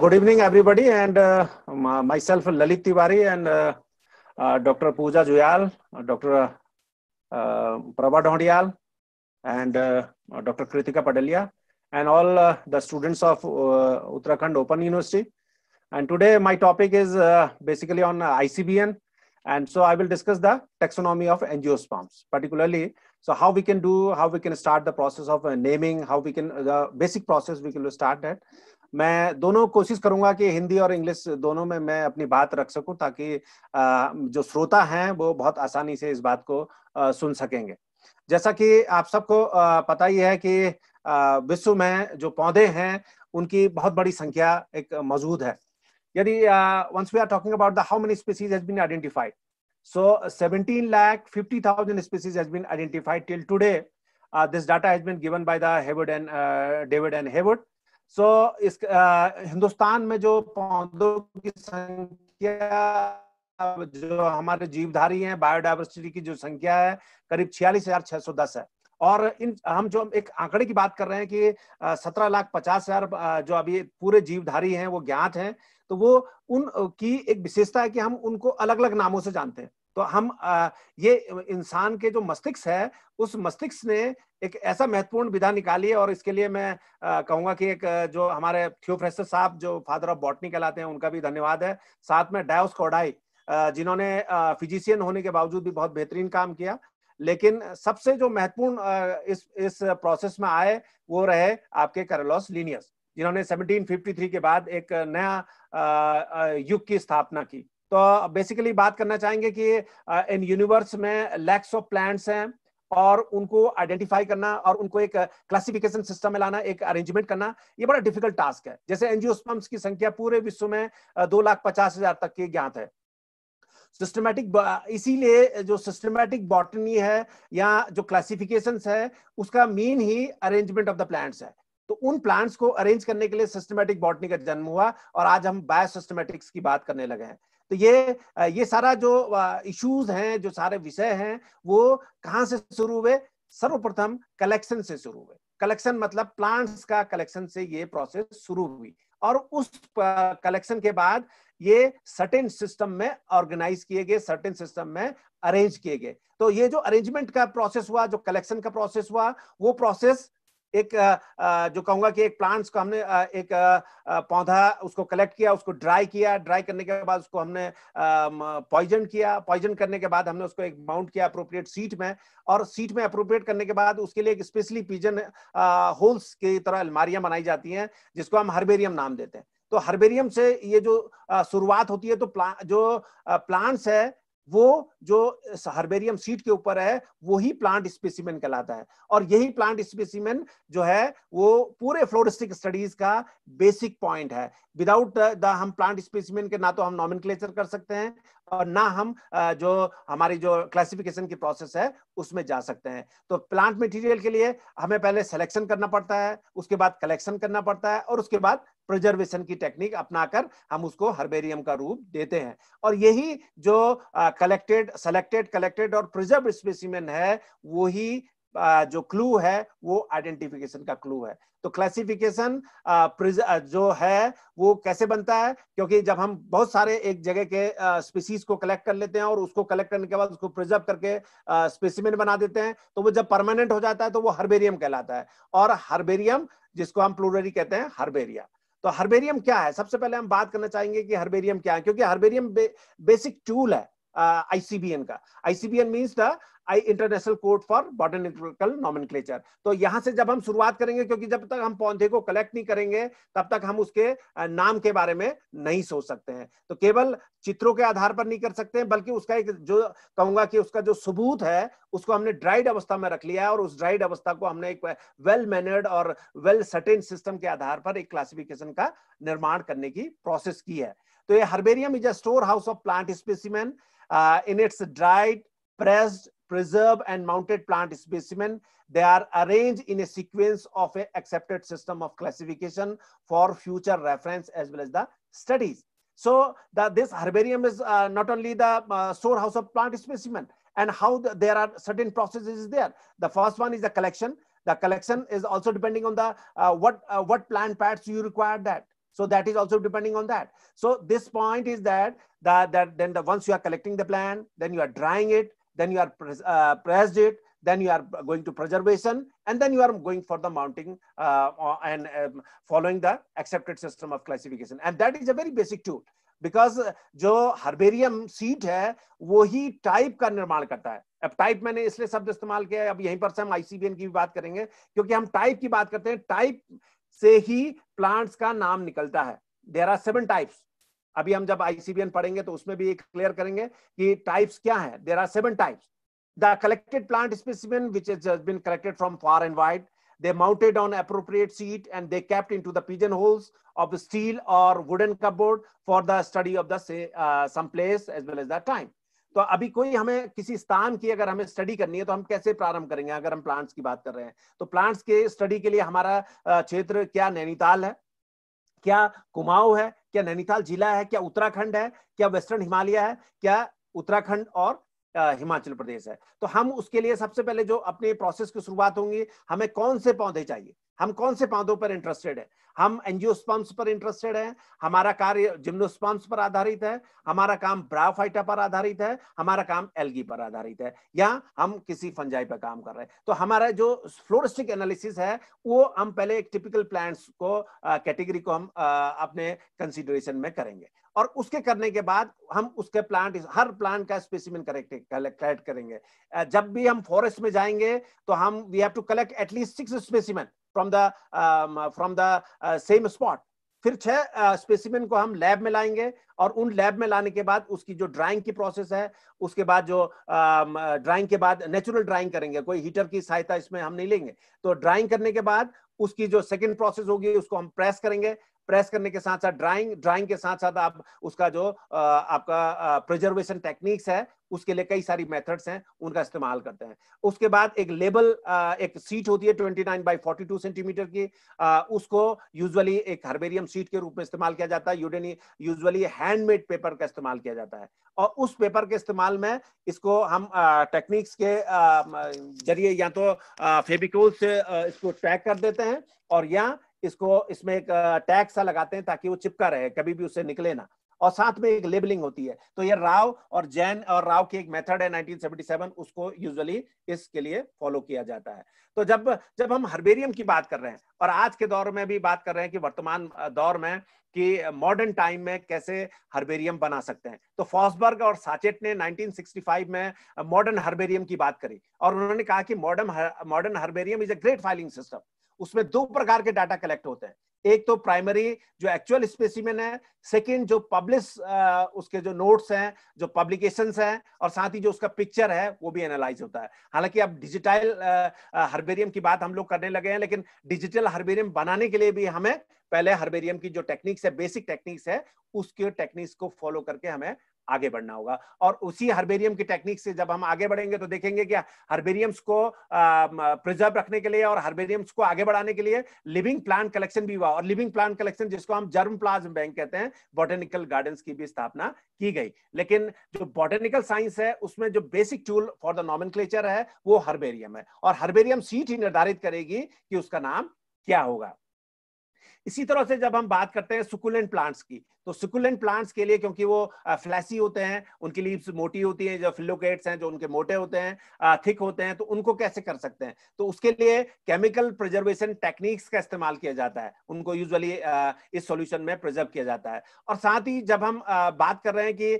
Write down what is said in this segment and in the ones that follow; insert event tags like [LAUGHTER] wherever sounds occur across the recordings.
Good evening, everybody, and uh, myself, Lalit Tiwari, and uh, uh, Dr. Pooja Juyal, uh, Dr. Uh, Prabha Dhondial, and uh, uh, Dr. Kritika Padalia, and all the students of Uttarakhand Open University. And today, my topic is basically on ICBN, and so I will discuss the taxonomy of angiosperms, particularly so how we can do, how we can start the process of naming, how we can the basic process we can start that मैं दोनों कोशिश करूंगा कि हिंदी और English दोनों में मैं अपनी बात रख सकूं ताकि जो श्रोता हैं वो बहुत आसानी से इस बात को सुन सकेंगे जैसा कि आप सबको पता ही है कि विश्व में जो पौधे हैं उनकी बहुत बड़ी संख्या एक मौजूद है यदि once we are talking about the how many species has been identified so 17 lakh 50,000 species has been identified till today. Uh, this data has been given by the Hayward and uh, David and so so, इस आ, हिंदुस्तान में जो पौधों की संख्या जो हमारे जीवधारी हैं biodiversity की जो संख्या है करीब छियालीस हजार छह सौ दस है और इन हम जो एक आंकड़े की बात कर रहे हैं कि सत्रह लाख पचास हजार जो अभी पूरे जीवधारी हैं वो ज्ञात हैं तो वो उनकी एक विशेषता है कि हम उनको अलग अलग नामों से जानते हैं तो हम ये इंसान के जो मस्तिष्क है उस मस्तिष्क ने एक ऐसा महत्वपूर्ण विधा निकाली है और इसके लिए मैं कहूंगा कि एक जो हमारे थियोफ्रेस्टर साहब जो फादर ऑफ बॉटनी कहलाते हैं उनका भी धन्यवाद है साथ में डायोस कोडाई जिन्होंने फिजिशियन होने के बावजूद भी बहुत बेहतरीन काम किया लेकिन सबसे जो महत्वपूर्ण इस इस प्रोसेस में आए वो रहे आपके करलोस लीनियस जिन्होंने 1753 के बाद एक नया युग की स्थापना की तो बेसिकली बात करना चाहेंगे कि इन यूनिवर्स में लैक्स ऑफ प्लांट्स हैं और उनको आइडेंटिफाई करना और उनको एक क्लासिफिकेशन सिस्टम में लाना एक अरेंजमेंट करना ये बड़ा डिफिकल्ट टास्क है जैसे एनजीओस्पम्स की संख्या पूरे विश्व में दो लाख पचास हजार तक की ज्ञात है सिस्टमैटिक इसीलिए जो सिस्टमैटिक बॉटनी है या जो क्लासिफिकेशन है उसका मेन ही अरेंजमेंट ऑफ द प्लांट्स है तो उन प्लांट्स को अरेंज करने के लिए सिस्टमैटिक बॉटनी का जन्म हुआ और आज हम बायोसिस्टमेटिक्स की बात करने लगे हैं तो ये ये सारा जो इश्यूज हैं जो सारे विषय हैं वो कहाँ से शुरू हुए सर्वप्रथम कलेक्शन से शुरू हुए कलेक्शन मतलब प्लांट्स का कलेक्शन से ये प्रोसेस शुरू हुई और उस कलेक्शन के बाद ये सर्टेन सिस्टम में ऑर्गेनाइज किए गए सर्टेन सिस्टम में अरेंज किए गए तो ये जो अरेंजमेंट का प्रोसेस हुआ जो कलेक्शन का प्रोसेस हुआ वो प्रोसेस एक जो कहूंगा कि एक प्लांट्स को हमने एक पौधा उसको कलेक्ट किया उसको ड्राई किया ड्राई करने के बाद उसको हमने पॉइजन किया पॉइजन करने के बाद हमने उसको एक माउंट किया अप्रोप्रिएट सीट में और सीट में अप्रोप्रिएट करने के बाद उसके लिए एक स्पेशली पिजन होल्स की तरह अलमारियां बनाई जाती हैं जिसको हम हर्बेरियम नाम देते हैं तो हर्बेरियम से ये जो शुरुआत होती है तो प्ला, जो प्लांट्स है वो जो हर्बेरियम सीट के ऊपर है वही प्लांट स्पेसिमेन कहलाता है और यही प्लांट स्पेसिमेन जो है वो पूरे फ्लोरिस्टिक स्टडीज का बेसिक पॉइंट है विदाउट द हम प्लांट स्पेसिमेन के ना तो हम नॉमिन कर सकते हैं और ना हम जो हमारी जो क्लासिफिकेशन की प्रोसेस है उसमें जा सकते हैं तो प्लांट मटेरियल के लिए हमें पहले सिलेक्शन करना पड़ता है उसके बाद कलेक्शन करना पड़ता है और उसके बाद प्रिजर्वेशन की टेक्निक अपनाकर हम उसको हर्बेरियम का रूप देते हैं और यही जो कलेक्टेड सेलेक्टेड कलेक्टेड और प्रिजर्व स्पेसिमेन है वही जो क्लू है वो आइडेंटिफिकेशन का क्लू है तो क्लासिफिकेशन जो है वो कैसे बनता है क्योंकि जब हम बहुत सारे एक जगह के स्पीसीज को कलेक्ट कर लेते हैं और उसको कलेक्ट करने के बाद उसको प्रिजर्व करके स्पेसिमेन बना देते हैं तो वो जब परमानेंट हो जाता है तो वो हर्बेरियम कहलाता है और हर्बेरियम जिसको हम प्लूररी कहते हैं हर्बेरिया तो हर्बेरियम क्या है सबसे पहले हम बात करना चाहेंगे कि हर्बेरियम क्या है क्योंकि हर्बेरियम बे, बेसिक टूल है आईसीबीएन uh, का ICBN means the I international court for botanical nomenclature तो यहां से जब हम शुरुआत करेंगे क्योंकि जब तक हम पौधे को कलेक्ट नहीं करेंगे तब तक हम उसके uh, नाम के बारे में नहीं सोच सकते हैं तो केवल चित्रों के आधार पर नहीं कर सकते हैं बल्कि उसका एक जो कहूंगा कि उसका जो सबूत है उसको हमने ड्राइड अवस्था में रख लिया है और उस ड्राइड अवस्था को हमने एक वेल uh, मैनर्ड और वेल सटेन सिस्टम के आधार पर एक क्लासिफिकेशन का निर्माण करने की प्रोसेस की है तो ये herbarium is a store house of plant specimen Uh, in its dried, pressed, preserved, and mounted plant specimen, they are arranged in a sequence of an accepted system of classification for future reference as well as the studies. So the, this herbarium is uh, not only the uh, storehouse of plant specimen and how the, there are certain processes there. The first one is the collection. The collection is also depending on the uh, what uh, what plant pads you require that. So that is also depending on that. So this point is that that, that then the, once you are collecting the plant, then you are drying it, then you are pres uh, pressed it, then you are going to preservation, and then you are going for the mounting uh, and um, following the accepted system of classification. And that is a very basic tool because uh, जो herbarium sheet है वो ही type का निर्माण करता है अब type मैंने इसलिए शब्द इस्तेमाल किया है अब यहीं पर से हम आईसीबीएन की भी बात करेंगे क्योंकि हम टाइप की बात करते हैं टाइप से ही प्लांट्स का नाम निकलता है देर आर सेवन टाइप्स अभी हम जब आईसीबीएन पढ़ेंगे तो उसमें भी एक क्लियर करेंगे कि टाइप्स क्या है there are seven types the collected plant specimen which is been collected from far and wide they mounted on appropriate sheet and they kept in to the holes of steel और wooden cupboard for the study of the some place as well as the time तो अभी कोई हमें किसी स्थान की अगर हमें स्टडी करनी है तो हम कैसे प्रारंभ करेंगे अगर हम प्लांट्स की बात कर रहे हैं तो प्लांट्स के स्टडी के लिए हमारा क्षेत्र क्या नैनीताल है क्या कुमाऊं है क्या नैनीताल जिला है क्या उत्तराखंड है क्या वेस्टर्न हिमालय है क्या उत्तराखंड और हिमाचल प्रदेश है तो हम उसके लिए सबसे पहले जो अपने प्रोसेस की शुरुआत होंगी हमें कौन से पौधे चाहिए हम कौन से पौधों पर इंटरेस्टेड है हम एंजियोस्पम्स पर इंटरेस्टेड हैं हमारा कार्य जिम्नोस्पम्स पर आधारित है हमारा काम ब्राफाइटा पर आधारित है हमारा काम एल्गी पर आधारित है या हम किसी फंजाई पर काम कर रहे हैं तो हमारा जो फ्लोरिस्टिक एनालिसिस है वो हम पहले एक टिपिकल प्लांट्स को कैटेगरी को हम आ, अपने कंसिडरेशन में करेंगे और उसके करने के बाद हम उसके प्लांट हर प्लांट का स्पेसिमिन करेक्ट कलेक्ट करेंगे जब भी हम फॉरेस्ट में जाएंगे तो हम we have to collect at least six specimen from the from the same spot फिर छह स्पेसिमिन uh, को हम लैब में लाएंगे और उन लैब में लाने के बाद उसकी जो ड्राइंग की प्रोसेस है उसके बाद जो ड्राइंग um, uh, के बाद नेचुरल ड्राइंग करेंगे कोई हीटर की सहायता इसमें हम नहीं लेंगे तो ड्राइंग करने के बाद उसकी जो सेकंड प्रोसेस होगी उसको हम प्रेस करेंगे प्रेस करने के साथ साथ ड्राइंग ड्राइंग के साथ साथ आप उसका जो uh, आपका प्रिजर्वेशन टेक्निक्स है उसके लिए कई सारी मेथड्स हैं उनका इस्तेमाल करते हैं उसके बाद एक लेबल एक सीट होती है 29 नाइन बाई फोर्टी सेंटीमीटर की उसको यूजुअली एक हर्बेरियम सीट के रूप में इस्तेमाल किया जाता है यूडेनी यूजुअली हैंडमेड पेपर का इस्तेमाल किया जाता है और उस पेपर के इस्तेमाल में इसको हम टेक्निक्स के जरिए या तो फेबिकोल से इसको ट्रैक कर देते हैं और या इसको इसमें एक टैग सा लगाते हैं ताकि वो चिपका रहे कभी भी उससे निकले ना और साथ में एक लेबलिंग होती है तो ये राव और जैन और राव की एक मेथड है 1977 उसको यूजुअली इसके लिए फॉलो किया जाता है तो जब जब हम हर्बेरियम की बात कर रहे हैं और आज के दौर में भी बात कर रहे हैं कि वर्तमान दौर में कि मॉडर्न टाइम में कैसे हर्बेरियम बना सकते हैं तो फॉसबर्ग और साचेट ने 1965 में मॉडर्न हर्बेरियम की बात करी और उन्होंने कहा कि modern modern herbarium is a great filing system उसमें दो प्रकार के डाटा कलेक्ट होते हैं एक तो प्राइमरी जो एक्चुअल स्पेसिमेन है सेकंड जो पब्लिश uh, उसके जो नोट्स हैं जो पब्लिकेशंस हैं और साथ ही जो उसका पिक्चर है वो भी एनालाइज होता है हालांकि अब डिजिटल हर्बेरियम uh, uh, की बात हम लोग करने लगे हैं लेकिन डिजिटल हर्बेरियम बनाने के लिए भी हमें पहले हर्बेरियम की जो टेक्निक्स है बेसिक टेक्निक्स है उसके टेक्निक्स को फॉलो करके हमें आगे बढ़ना होगा और उसी हर्बेरियम की टेक्निक से जब हम आगे बढ़ेंगे तो देखेंगे कि हर्बेरियम्स को प्रिजर्व रखने के लिए और हर्बेरियम्स को आगे बढ़ाने के लिए लिविंग प्लांट कलेक्शन भी हुआ और लिविंग प्लांट कलेक्शन जिसको हम जर्म प्लाज्म बैंक कहते हैं बॉटेनिकल गार्डन की भी स्थापना की गई लेकिन जो बॉटेनिकल साइंस है उसमें जो basic tool for the nomen है वो हर्बेरियम है और हर्बेरियम सीट ही निर्धारित करेगी कि उसका नाम क्या होगा इसी तरह से जब हम बात करते हैं सुकुलेंट प्लांट्स की तो सुकुलेंट प्लांट्स के लिए क्योंकि वो फ्लैसी होते हैं उनकी लीव्स मोटी होती है जो फिलोकेट्स हैं जो उनके मोटे होते हैं थिक होते हैं तो उनको कैसे कर सकते हैं तो उसके लिए केमिकल प्रिजर्वेशन टेक्निक्स का इस्तेमाल किया जाता है उनको यूजली इस सोल्यूशन में प्रिजर्व किया जाता है और साथ ही जब हम बात कर रहे हैं कि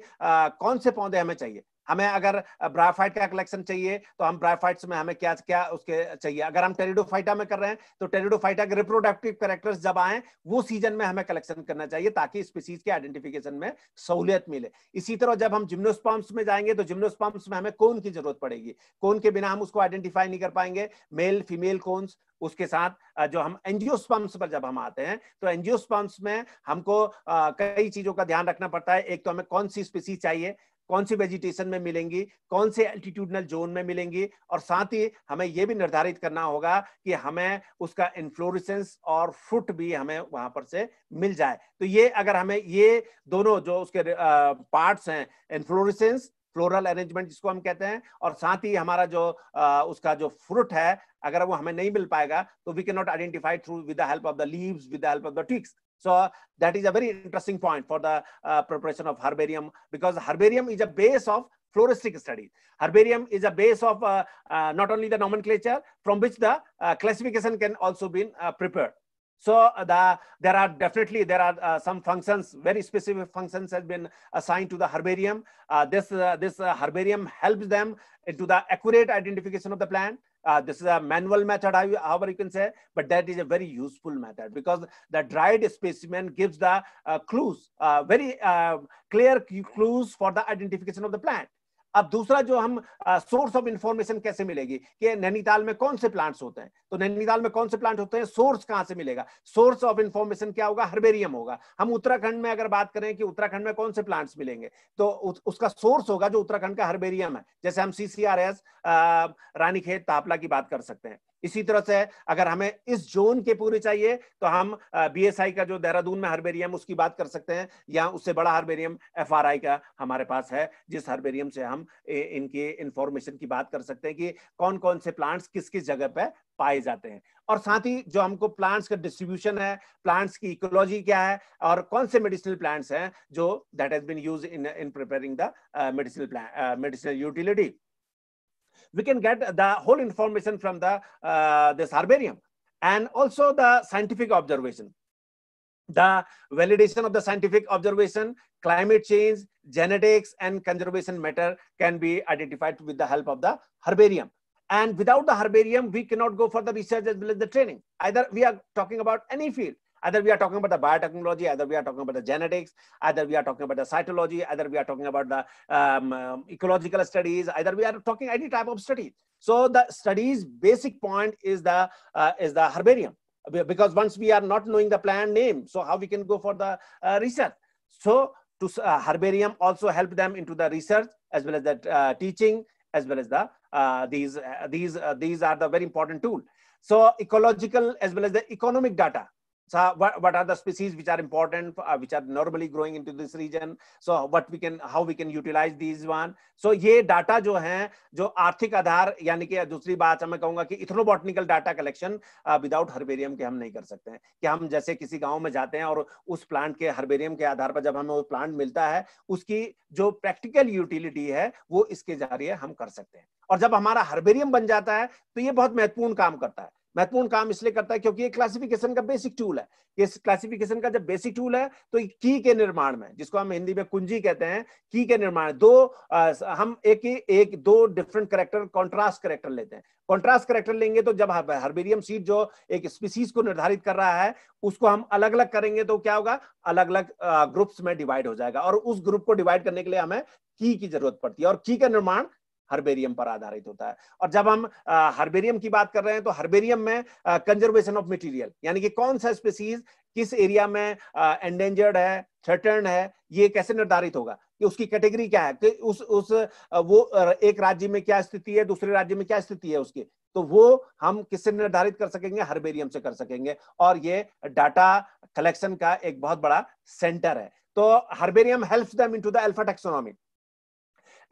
कौन से पौधे हमें चाहिए हमें अगर ब्राफाइट का कलेक्शन चाहिए तो हम ब्राफाइट्स में हमें क्या क्या उसके चाहिए अगर हम टेरिडोफाइटा में कर रहे हैं तो टेरिडोफाइटा के रिप्रोडक्टिव करेक्टर्स जब आए वो सीजन में हमें कलेक्शन करना चाहिए ताकि स्पीसीज के आइडेंटिफिकेशन में सहूलियत मिले इसी तरह जब हम जिम्नोस्पॉम्स में जाएंगे तो जिम्नोस्पॉम्स में हमें कोन की जरूरत पड़ेगी कोन के बिना हम उसको आइडेंटिफाई नहीं कर पाएंगे मेल फीमेल कोन्स उसके साथ जो हम एनजियोस्पम्स पर जब हम आते हैं तो एनजियोस्पम्स में हमको कई चीजों का ध्यान रखना पड़ता है एक तो हमें कौन सी स्पीसीज चाहिए कौन सी वेजिटेशन में मिलेंगी कौन से एल्टीट्यूडनल जोन में मिलेंगी और साथ ही हमें यह भी निर्धारित करना होगा कि हमें उसका इन्फ्लोरिसेंस और फ्रूट भी हमें वहां पर से मिल जाए तो ये अगर हमें ये दोनों जो उसके पार्ट्स हैं इन्फ्लोरिसेंस फ्लोरल अरेंजमेंट जिसको हम कहते हैं और साथ ही हमारा जो आ, उसका जो फ्रूट है अगर वो हमें नहीं मिल पाएगा तो we can not identify through with the help of the leaves with the help of the twigs So that is a very interesting point for the uh, preparation of herbarium because herbarium is a base of floristic studies. Herbarium is a base of uh, uh, not only the nomenclature from which the uh, classification can also be uh, prepared. So uh, the, there are definitely there are uh, some functions, very specific functions have been assigned to the herbarium. Uh, this uh, this herbarium helps them into the accurate identification of the plant uh, this is a manual method however you can say but that is a very useful method because the dried specimen gives the uh, clues uh, very uh, clear clues for the identification of the plant अब दूसरा जो हम source of information कैसे मिलेगी कि नैनीताल में कौन से प्लांट्स होते हैं तो नैनीताल में कौन से प्लांट होते हैं सोर्स कहां से मिलेगा सोर्स ऑफ इंफॉर्मेशन क्या होगा हर्बेरियम होगा हम उत्तराखंड में अगर बात करें कि उत्तराखंड में कौन से प्लांट्स मिलेंगे तो उस, उसका सोर्स होगा जो उत्तराखंड का हर्बेरियम है जैसे हम सीसीआरएस रानीखेत तापला की बात कर सकते हैं इसी तरह से अगर हमें इस जोन के पूरे चाहिए तो हम बीएसआई का जो देहरादून में हर्बेरियम उसकी बात कर सकते हैं या उससे बड़ा हर्बेरियम एफआरआई का हमारे पास है जिस हर्बेरियम से हम इनके इंफॉर्मेशन की बात कर सकते हैं कि कौन कौन से प्लांट्स किस किस जगह पे पाए जाते हैं और साथ ही जो हमको प्लांट्स का डिस्ट्रीब्यूशन है प्लांट्स की इकोलॉजी क्या है और कौन से मेडिसिनल प्लांट्स हैं जो that has been use in in preparing the medicinal medicinal utility we can get the whole information from the uh, this herbarium and also the scientific observation the validation of the scientific observation, climate change, genetics, and conservation matter can be identified with the help of the herbarium. And without the herbarium, we cannot go for the research as well as the training. Either we are talking about any field. Either we are talking about the biotechnology, either we are talking about the genetics, either we are talking about the cytology, either we are talking about the um, um, ecological studies, either we are talking any type of study. So the study's basic point is the uh, is the herbarium because once we are not knowing the plant name, so how we can go for the uh, research. So to uh, herbarium also help them into the research as well as the uh, teaching as well as the uh, these uh, these these are the very important tool. So ecological as well as the economic data So uh, what, what are the species which are important, uh, which are normally growing into this region? So what we can, how we can utilize these one? So ये data जो है जो आर्थिक आधार यानी कि दूसरी बात मैं कहूंगा कि ethnobotanical data collection without herbarium के हम नहीं कर सकते हैं कि हम जैसे किसी गांव में जाते हैं और उस प्लांट के हर्बेरियम के आधार पर जब हमें वो प्लांट मिलता है उसकी जो प्रैक्टिकल यूटिलिटी है वो इसके जरिए हम कर सकते हैं और जब हमारा हर्बेरियम बन जाता है तो ये बहुत महत्वपूर्ण काम करता है महत्वपूर्ण काम इसलिए करता है क्योंकि ये क्लासिफिकेशन का बेसिक टूल है इस क्लासिफिकेशन का जब बेसिक टूल है तो की के निर्माण में जिसको हम हिंदी में कुंजी कहते हैं की के निर्माण दो आ, हम एक एक दो डिफरेंट करेक्टर कॉन्ट्रास्ट करेक्टर लेते हैं कॉन्ट्रास्ट करेक्टर लेंगे तो जब हर्बेरियम सीट जो एक स्पीसीज को निर्धारित कर रहा है उसको हम अलग अलग करेंगे तो क्या होगा अलग अलग ग्रुप्स में डिवाइड हो जाएगा और उस ग्रुप को डिवाइड करने के लिए हमें की की जरूरत पड़ती है और की का निर्माण हर्बेरियम पर आधारित होता है और जब हम हर्बेरियम की बात कर रहे हैं तो हर्बेरियम में कंजर्वेशन ऑफ मटेरियल यानी कि कौन सा स्पेसीज किस एरिया में एंडेंजर्ड है थ्रेटर्ड है ये कैसे निर्धारित होगा कि उसकी कैटेगरी क्या है कि उस उस वो एक राज्य में क्या स्थिति है दूसरे राज्य में क्या स्थिति है उसकी तो वो हम किससे निर्धारित कर सकेंगे हर्बेरियम से कर सकेंगे और ये डाटा कलेक्शन का एक बहुत बड़ा सेंटर है तो herbarium helps them into the alpha taxonomy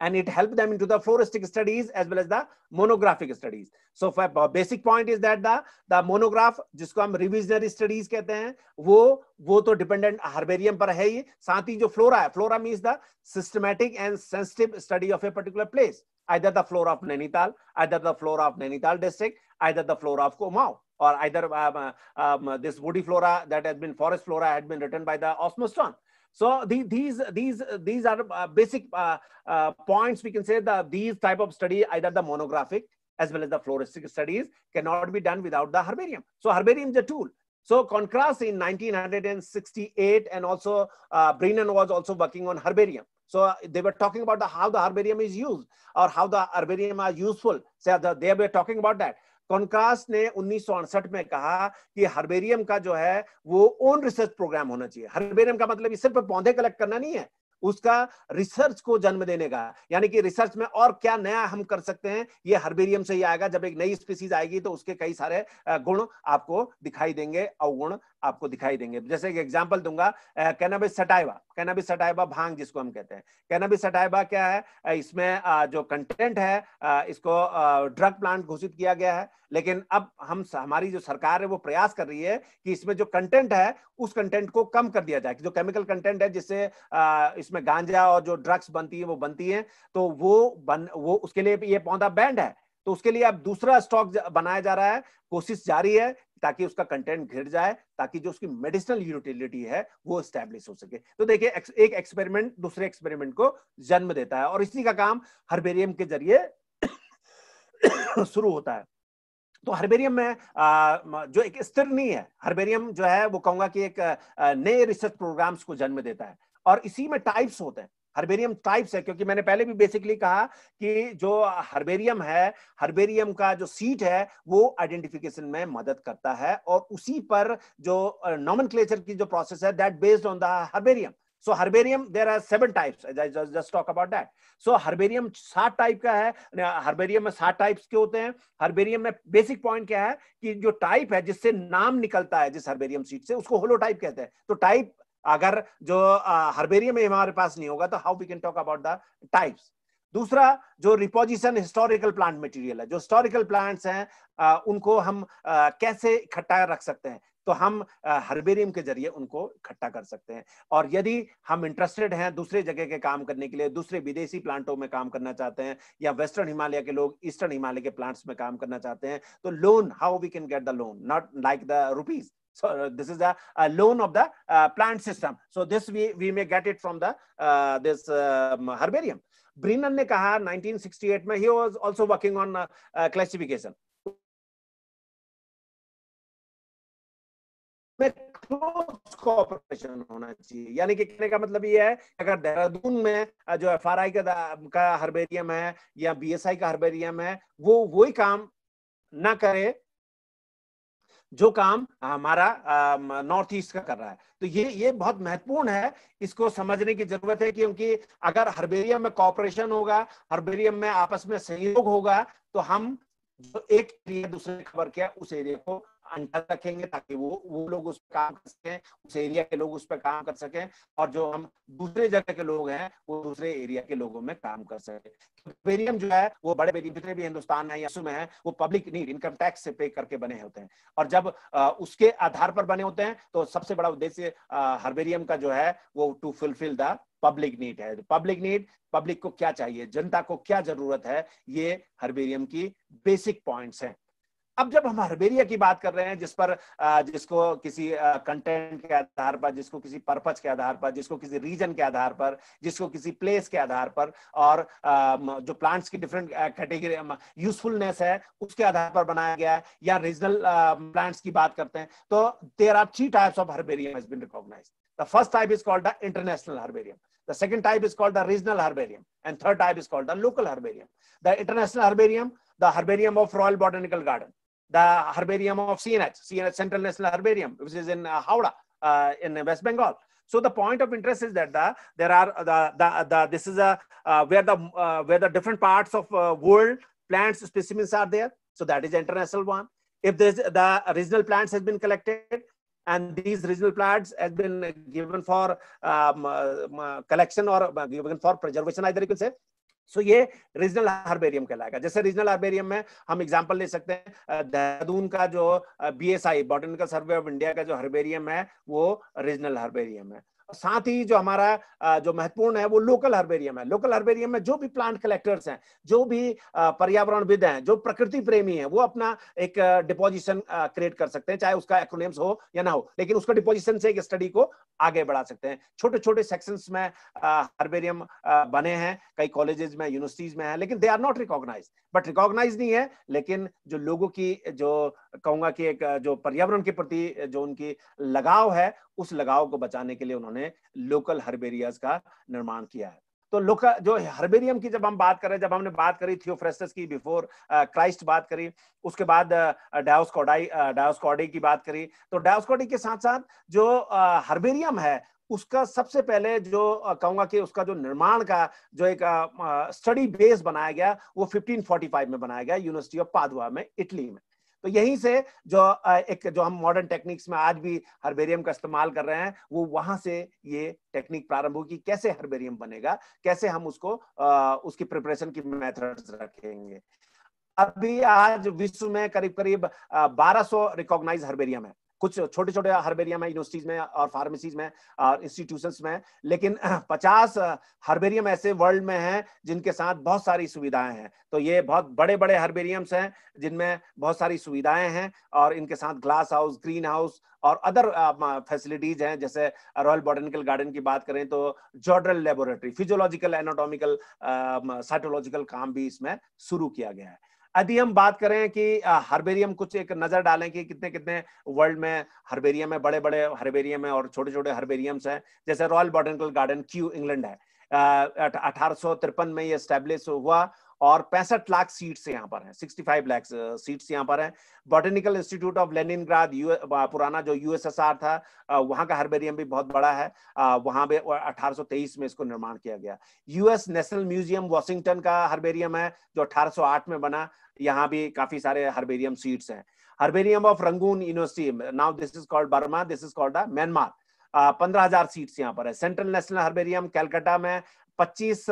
and it helped them into the floristic studies as well as the monographic studies. So for basic point is that the, the monograph जिसको हम revisionary studies कहते हैं वो वो तो dependent herbarium पर है ये साथ ही जो flora है flora means the systematic and sensitive study of a particular place either the flora of Nainital either the flora of Nainital district either the flora of Kumaon or either um, um, this woody flora that has been forest flora had been written by the Osmostone So the, these these these are uh, basic uh, uh, points we can say that these type of study, either the monographic as well as the floristic studies, cannot be done without the herbarium. So herbarium is a tool. So contrast in 1968 and also uh, Brennan was also working on herbarium. So they were talking about the, how the herbarium is used or how the herbarium are useful. So they were talking about that. कॉन्कास ने उन्नीस में कहा कि herbarium का जो है वो own research programme होना चाहिए हर्बेरियम का मतलब सिर्फ पौधे कलेक्ट करना नहीं है उसका रिसर्च को जन्म देने का यानी कि रिसर्च में और क्या नया हम कर सकते हैं ये हर्बेरियम से ही आएगा जब एक नई स्पीसीज आएगी तो उसके कई सारे गुण आपको दिखाई देंगे अवगुण आपको दिखाई देंगे जैसे एक एग्जाम्पल दूंगा कैनाबिस सटाइवा कैनाबिस सटाइबा भांग जिसको हम कहते हैं कैनाबिस सटाइबा क्या है इसमें जो कंटेंट है इसको ड्रग प्लांट घोषित किया गया है लेकिन अब हम हमारी जो सरकार है वो प्रयास कर रही है कि इसमें जो कंटेंट है उस कंटेंट को कम कर दिया जाए कि जो केमिकल कंटेंट है जिससे इसमें गांजा और जो ड्रग्स बनती है वो बनती है तो वो बन वो उसके लिए ये पौधा बैंड है तो उसके लिए अब दूसरा स्टॉक बनाया जा रहा है कोशिश जारी है ताकि उसका कंटेंट घिर जाए ताकि जो उसकी मेडिसिनल यूटिलिटी है वो स्टैब्लिश हो सके तो देखिए एक एक्सपेरिमेंट दूसरे एक्सपेरिमेंट को जन्म देता है और इसी का काम हर्बेरियम के जरिए शुरू होता है तो हर्बेरियम में जो एक नहीं है हर्बेरियम जो है वो कहूंगा कि एक नए रिसर्च प्रोग्राम्स को जन्म देता है और इसी में टाइप्स होते हैं हर्बेरियम टाइप्स है क्योंकि मैंने पहले भी बेसिकली कहा कि जो हर्बेरियम है हर्बेरियम का जो सीट है वो आइडेंटिफिकेशन में मदद करता है और उसी पर जो नॉमन की जो प्रोसेस है that based on the herbarium so herbarium there are seven types just talk about that so herbarium सात टाइप का है हर्बेरियम में सात टाइप्स के होते हैं हर्बेरियम में बेसिक पॉइंट क्या है कि जो टाइप है जिससे नाम निकलता है जिस हर्बेरियम सीट से उसको होलो टाइप कहते हैं तो टाइप अगर जो हर्बेरियम में हमारे पास नहीं होगा तो how we can talk about the types दूसरा जो रिपोजिशन हिस्टोरिकल प्लांट मटेरियल है जो हिस्टोरिकल प्लांट्स हैं उनको हम कैसे इकट्ठा रख सकते हैं तो हम हर्बेरियम के जरिए उनको इकट्ठा कर सकते हैं और यदि हम इंटरेस्टेड हैं दूसरे जगह के काम करने के लिए दूसरे विदेशी प्लांटों में काम करना चाहते हैं या वेस्टर्न हिमालय के लोग ईस्टर्न हिमालय के प्लांट्स में काम करना चाहते हैं तो loan how we can get the loan not like the rupees so uh, this is the loan of the uh, plant system so this we we may get it from the uh, this um, herbarium Brennan ne kaha 1968 में ही was also working on classification में close cooperation होना चाहिए यानी कि कहने का मतलब ये है अगर देहरादून में जो एफ का, का हर्बेरियम है या बीएसआई का हर्बेरियम है वो वही काम ना करे जो काम हमारा नॉर्थ ईस्ट का कर रहा है तो ये ये बहुत महत्वपूर्ण है इसको समझने की जरूरत है क्योंकि अगर हर्बेरियम में कॉपरेशन होगा हर्बेरियम में आपस में सहयोग होगा तो हम जो एक एरिया दूसरे खबर किया उस एरिया को अंडर रखेंगे ताकि वो वो लोग उस पर काम कर सकें उस एरिया के लोग उस पर काम कर सकें और जो हम दूसरे जगह के लोग हैं वो दूसरे एरिया के लोगों में काम कर सकें जो है वो बड़े पेरियम जितने भी हिंदुस्तान है या में है वो पब्लिक नीड इनकम टैक्स से पे करके बने होते हैं और जब उसके आधार पर बने होते हैं तो सबसे बड़ा उद्देश्य हर्बेरियम का जो है वो to fulfil the public need है पब्लिक नीड पब्लिक को क्या चाहिए जनता को क्या जरूरत है ये हर्बेरियम की बेसिक पॉइंट्स हैं अब जब हम हर्बेरिया की बात कर रहे हैं जिस पर जिसको किसी कंटेंट के आधार पर जिसको किसी पर्पज के आधार पर जिसको किसी रीजन के आधार पर जिसको किसी प्लेस के आधार पर और जो प्लांट्स की डिफरेंट कैटेगरी यूजफुलनेस है उसके आधार पर बनाया गया है या रीजनल प्लांट्स की बात करते हैं तो there are three types of herbarium has been recognise the first type is called the international herbarium the second type is called the regional herbarium and third type is called the local herbarium the international herbarium the herbarium of royal botanical garden the herbarium of CNH, CNH Central National Herbarium, which is in uh, Howrah, uh, in West Bengal. So the point of interest is that the there are the, the, the this is a uh, where the uh, where the different parts of uh, world plants specimens are there. So that is international one. If there's the original plants has been collected and these regional plants has been given for um, uh, uh, collection or given for preservation either you can say so ये regional herbarium कहलाएगा जैसे regional herbarium में हम example ले सकते हैं देहरादून का जो B S I botanical survey of India का जो हार्बेरियम है वो रीजनल हार्बेरियम है साथ ही जो हमारा जो महत्वपूर्ण है वो लोकल हर्बेरियम है लोकल हर्बेरियम में जो भी प्लांट कलेक्टर्स हैं जो भी पर्यावरण विद हैं जो प्रकृति प्रेमी हैं वो अपना एक डिपोजिशन क्रिएट कर सकते हैं चाहे उसका एक्रोनिम्स हो या ना हो लेकिन उसका डिपोजिशन से एक स्टडी को आगे बढ़ा सकते हैं छोटे छोटे सेक्शंस में हर्बेरियम बने हैं कई कॉलेजेस में यूनिवर्सिटीज में है लेकिन they are not recognise but recognise नहीं है लेकिन जो लोगों की जो कहूंगा कि एक जो पर्यावरण के प्रति जो उनकी लगाव है उस लगाव को बचाने के लिए उन्होंने लोकल हर्बेरियाज का निर्माण किया है तो लोकल जो हर्बेरियम की जब हम बात करें जब हमने बात करी थियोफ्रेस्टस की बिफोर क्राइस्ट बात करी उसके बाद डायोस्कोडाई डायोस्कोडी की बात करी तो डायोस्कोडी के साथ साथ जो हर्बेरियम है उसका सबसे पहले जो कहूंगा कि उसका जो निर्माण का जो एक स्टडी बेस बनाया गया वो 1545 में बनाया गया यूनिवर्सिटी ऑफ पादुआ में इटली में तो यहीं से जो एक जो हम मॉडर्न टेक्निक्स में आज भी हर्बेरियम का इस्तेमाल कर रहे हैं वो वहां से ये टेक्निक प्रारंभ होगी कैसे हर्बेरियम बनेगा कैसे हम उसको उसकी प्रिपरेशन की मेथड रखेंगे अभी आज विश्व में करीब करीब 1200 रिकॉग्नाइज हर्बेरियम है कुछ छोटे छोटे हर्बेरियम है यूनिवर्सिटीज में और फार्मेसीज में और इंस्टीट्यूशन में लेकिन [CLEARS THROAT] पचास हर्बेरियम ऐसे वर्ल्ड में हैं जिनके साथ बहुत सारी सुविधाएं हैं तो ये बहुत बड़े बड़े हर्बेरियम्स हैं जिनमें बहुत सारी सुविधाएं हैं और इनके साथ ग्लास हाउस ग्रीन हाउस और अदर फैसिलिटीज हैं जैसे रॉयल बॉटनिकल गार्डन की बात करें तो Jodrell laboratory physiological anatomical cytological काम भी इसमें शुरू किया गया है यदि हम बात करें कि हर्बेरियम कुछ एक नजर डालें कि कितने कितने वर्ल्ड में हर्बेरियम है बड़े बड़े हर्बेरियम है और छोटे छोटे हर्बेरियम्स हैं जैसे royal botanical garden Kew England है अठारह में ये स्टैब्लिश हुआ और पैंसठ लाख सीट्स यहाँ पर हैं 65 लाख सीट्स यहाँ पर हैं बॉटेनिकल इंस्टीट्यूट ऑफ लेनिन पुराना जो यूएसएसआर था वहां का हर्बेरियम भी बहुत बड़ा है वहां पे 1823 में इसको निर्माण किया गया यूएस नेशनल म्यूजियम वॉशिंगटन का हर्बेरियम है जो 1808 में बना यहाँ भी काफी सारे हर्बेरियम सीट्स हैं herbarium of Rangoon university now this is called Burma this is called Myanmar पंद्रह हजार सीट्स यहाँ पर है सेंट्रल नेशनल हर्बेरियम कैलकाटा में 25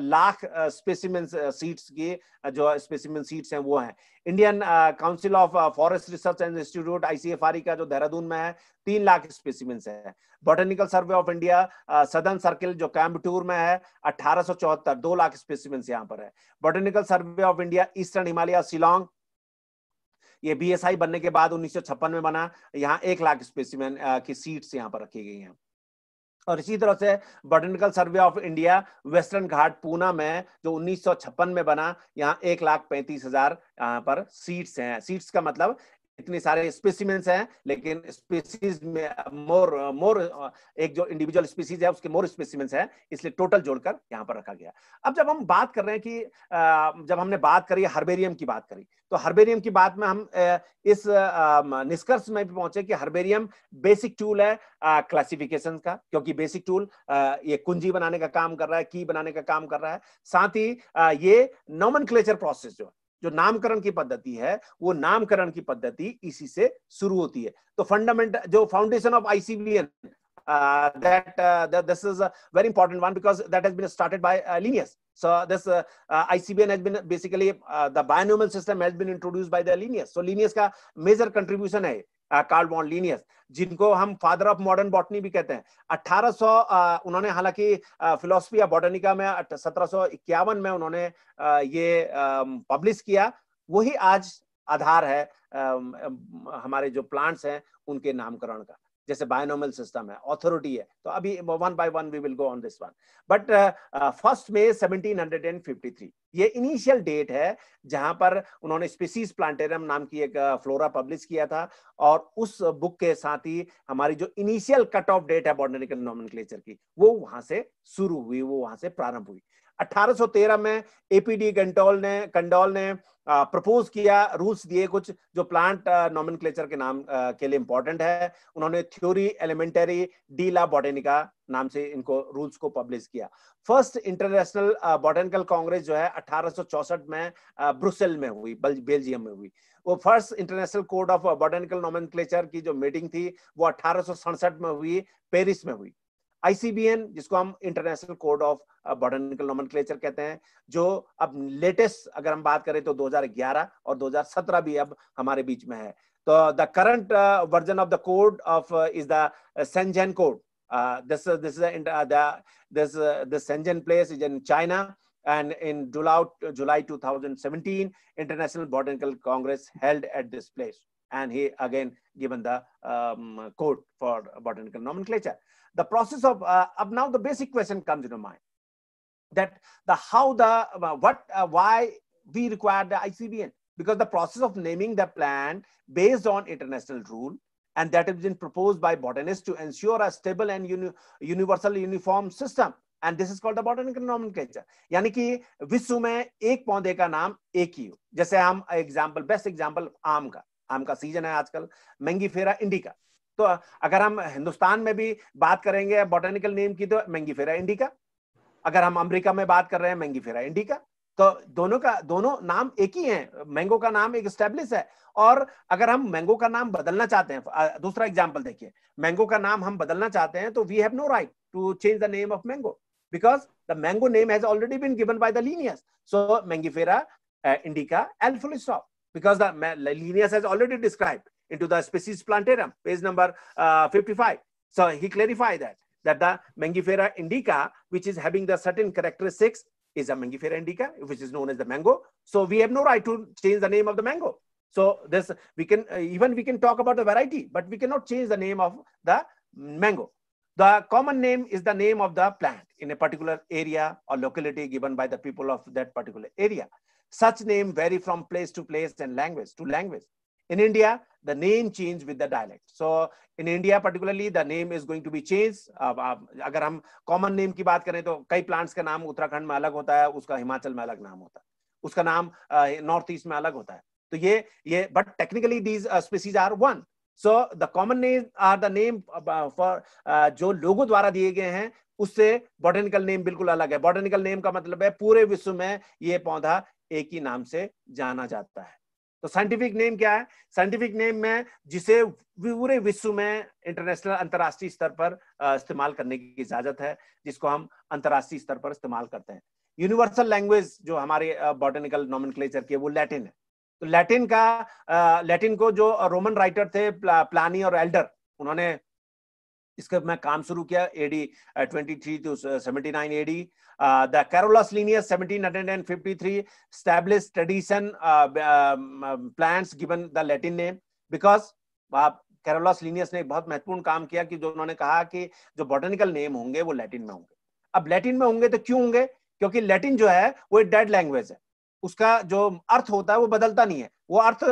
लाख स्पेसिमेंट सीट्स के जो स्पेसिमेंट सीट्स हैं वो हैं Indian council of forest research and institute ICFRE का जो देहरादून में है तीन लाख स्पेसिमेंट्स है botanical survey of India southern circle जो कैम्बटूर में है अठारह चौहत्तर दो लाख स्पेसिमेंट्स यहाँ पर है botanical survey of India eastern Himalaya Shillong ये बी बनने के बाद उन्नीस में बना यहाँ एक लाख स्पेसिमेंट की सीट्स यहाँ पर रखी गई हैं और इसी तरह से botanical survey of India western Ghat Poona में जो 1956 में बना यहाँ एक लाख पैंतीस हजार यहाँ पर सीट्स हैं सीट्स का मतलब इतने सारे स्पेसिमेंट्स हैं लेकिन स्पेसीज में मोर मोर एक जो इंडिविजुअल स्पीसीज है उसके मोर स्पेसिमेंट्स हैं इसलिए टोटल जोड़कर यहाँ पर रखा गया अब जब हम बात कर रहे हैं कि जब हमने बात करी हर्बेरियम की बात करी तो हर्बेरियम की बात में हम इस निष्कर्ष में भी पहुंचे कि हर्बेरियम बेसिक टूल है क्लासिफिकेशन का क्योंकि बेसिक टूल ये कुंजी बनाने का काम कर रहा है की बनाने का काम कर रहा है साथ ही ये नॉमन प्रोसेस जो है जो नामकरण की पद्धति है वो नामकरण की पद्धति इसी से शुरू होती है तो फंडामेंटल जो foundation of ICBN that this is a very important one because that has been started by Linnaeus so this ICBN has been basically the binomial system has been introduced by the Linnaeus so Linnaeus का major contribution है Carl von Linnaeus जिनको हम father of modern botany भी कहते हैं 1800 uh, उन्होंने हालांकि philosophy uh, या बॉटनिका में सत्रह में उन्होंने uh, ये पब्लिश um, किया वही आज आधार है um, um, हमारे जो प्लांट्स हैं उनके नामकरण का जैसे बायोनोमल सिस्टम है ऑथोरिटी है तो अभी one by one we will go on this one but first May 1753 ये इनिशियल डेट है जहां पर उन्होंने स्पीसीज प्लांटेरियम नाम की एक फ्लोरा uh, पब्लिश किया था और उस बुक के साथ ही हमारी जो इनिशियल कट ऑफ डेट है बॉर्डनिकल नॉमिनक्लेचर की वो वहां से शुरू हुई वो वहां से प्रारंभ हुई 1813 में एपीडी गंटोल ने कंडोल ने प्रपोज किया रूल्स दिए कुछ जो प्लांट नॉमन के नाम के लिए इंपॉर्टेंट है उन्होंने Theorie Elementaire de la Botanique नाम से इनको रूल्स को पब्लिश किया फर्स्ट इंटरनेशनल बॉटेनिकल कांग्रेस जो है 1864 में ब्रुसेल में हुई बेल्जियम में हुई वो first international code of botanical नॉमन की जो मीटिंग थी वो अठारह में हुई पेरिस में हुई आईसीबीएन जिसको हम international code of botanical nomenclature कहते हैं जो अब लेटेस्ट अगर हम बात करें तो 2011 और 2017 भी अब हमारे बीच में है तो the current version of the code of is the Shenzhen code this this is this this Shenzhen place is in China and in july july 2017 international botanical congress held at this place and he again given the um, code for botanical nomenclature. The process of, uh, of now the basic question comes into mind that the how the uh, what uh, why we require the ICBN because the process of naming the plant based on international rule and that has been proposed by botanists to ensure a stable and uni universal uniform system and this is called the botanical nomenclature. यानी कि विश्व में एक पौधे का नाम एक ही हो जैसे हम example best example आम का आम का सीजन है आजकल मैंगी फेरा इंडिका तो अगर हम हिंदुस्तान में भी बात करेंगे बॉटनिकल नेम की तो मैंगी फेरा इंडिका अगर हम अमेरिका में बात कर रहे हैं मैंगी फेरा इंडिका तो दोनों का दोनों नाम एक ही है मैंगो का नाम एक स्टेब्लिश है और अगर हम मैंगो का नाम बदलना चाहते हैं दूसरा एग्जाम्पल देखिए मैंगो का नाम हम बदलना चाहते हैं तो we have no right to change the name of mango because the mango name has already been given by the linears. So Mangifera uh, indica alphalistop. because the Linnaeus has already described into the species plantarum, page number uh, 55. So he clarified that, that the Mangifera indica, which is having the certain characteristics, is a Mangifera indica, which is known as the mango. So we have no right to change the name of the mango. So this we can uh, even we can talk about the variety, but we cannot change the name of the mango. The common name is the name of the plant in a particular area or locality given by the people of that particular area. Such names vary from place to place and language to language. In India, the name change with the dialect. So in India particularly, the name is going to be changed. अब आप अगर हम common name की बात करें तो कई plants का नाम उत्तराखंड में अलग होता है उसका हिमाचल में अलग नाम होता है उसका नाम नॉर्थ ईस्ट में अलग होता है तो ये ये but technically these species are one so the common name are the name for जो लोगों द्वारा दिए गए हैं उससे बॉटनिकल नेम बिल्कुल अलग है बॉटनिकल नेम का मतलब है पूरे विश्व में ये पौधा एक ही नाम से जाना जाता है तो साइंटिफिक नेम क्या है साइंटिफिक नेम में जिसे पूरे विश्व में इंटरनेशनल अंतर्राष्ट्रीय स्तर पर इस्तेमाल करने की इजाजत है जिसको हम अंतर्राष्ट्रीय स्तर पर इस्तेमाल करते हैं यूनिवर्सल लैंग्वेज जो हमारे बॉटनिकल नॉमन की है वो लैटिन है तो लैटिन का लैटिन को जो रोमन राइटर थे प्लानी और एल्डर उन्होंने इसका मैं काम शुरू किया AD twenty three two nine AD the end Linnaeus three establish tradition plants given the Latin name because आप कैरोस लीनियस ने एक बहुत महत्वपूर्ण काम किया कि जो उन्होंने कहा कि जो बॉटनिकल नेम होंगे वो लैटिन में होंगे अब लैटिन में होंगे तो क्यों होंगे क्योंकि लैटिन जो है वो एक डेड लैंग्वेज है उसका जो अर्थ होता है वो बदलता नहीं है वो अर्थ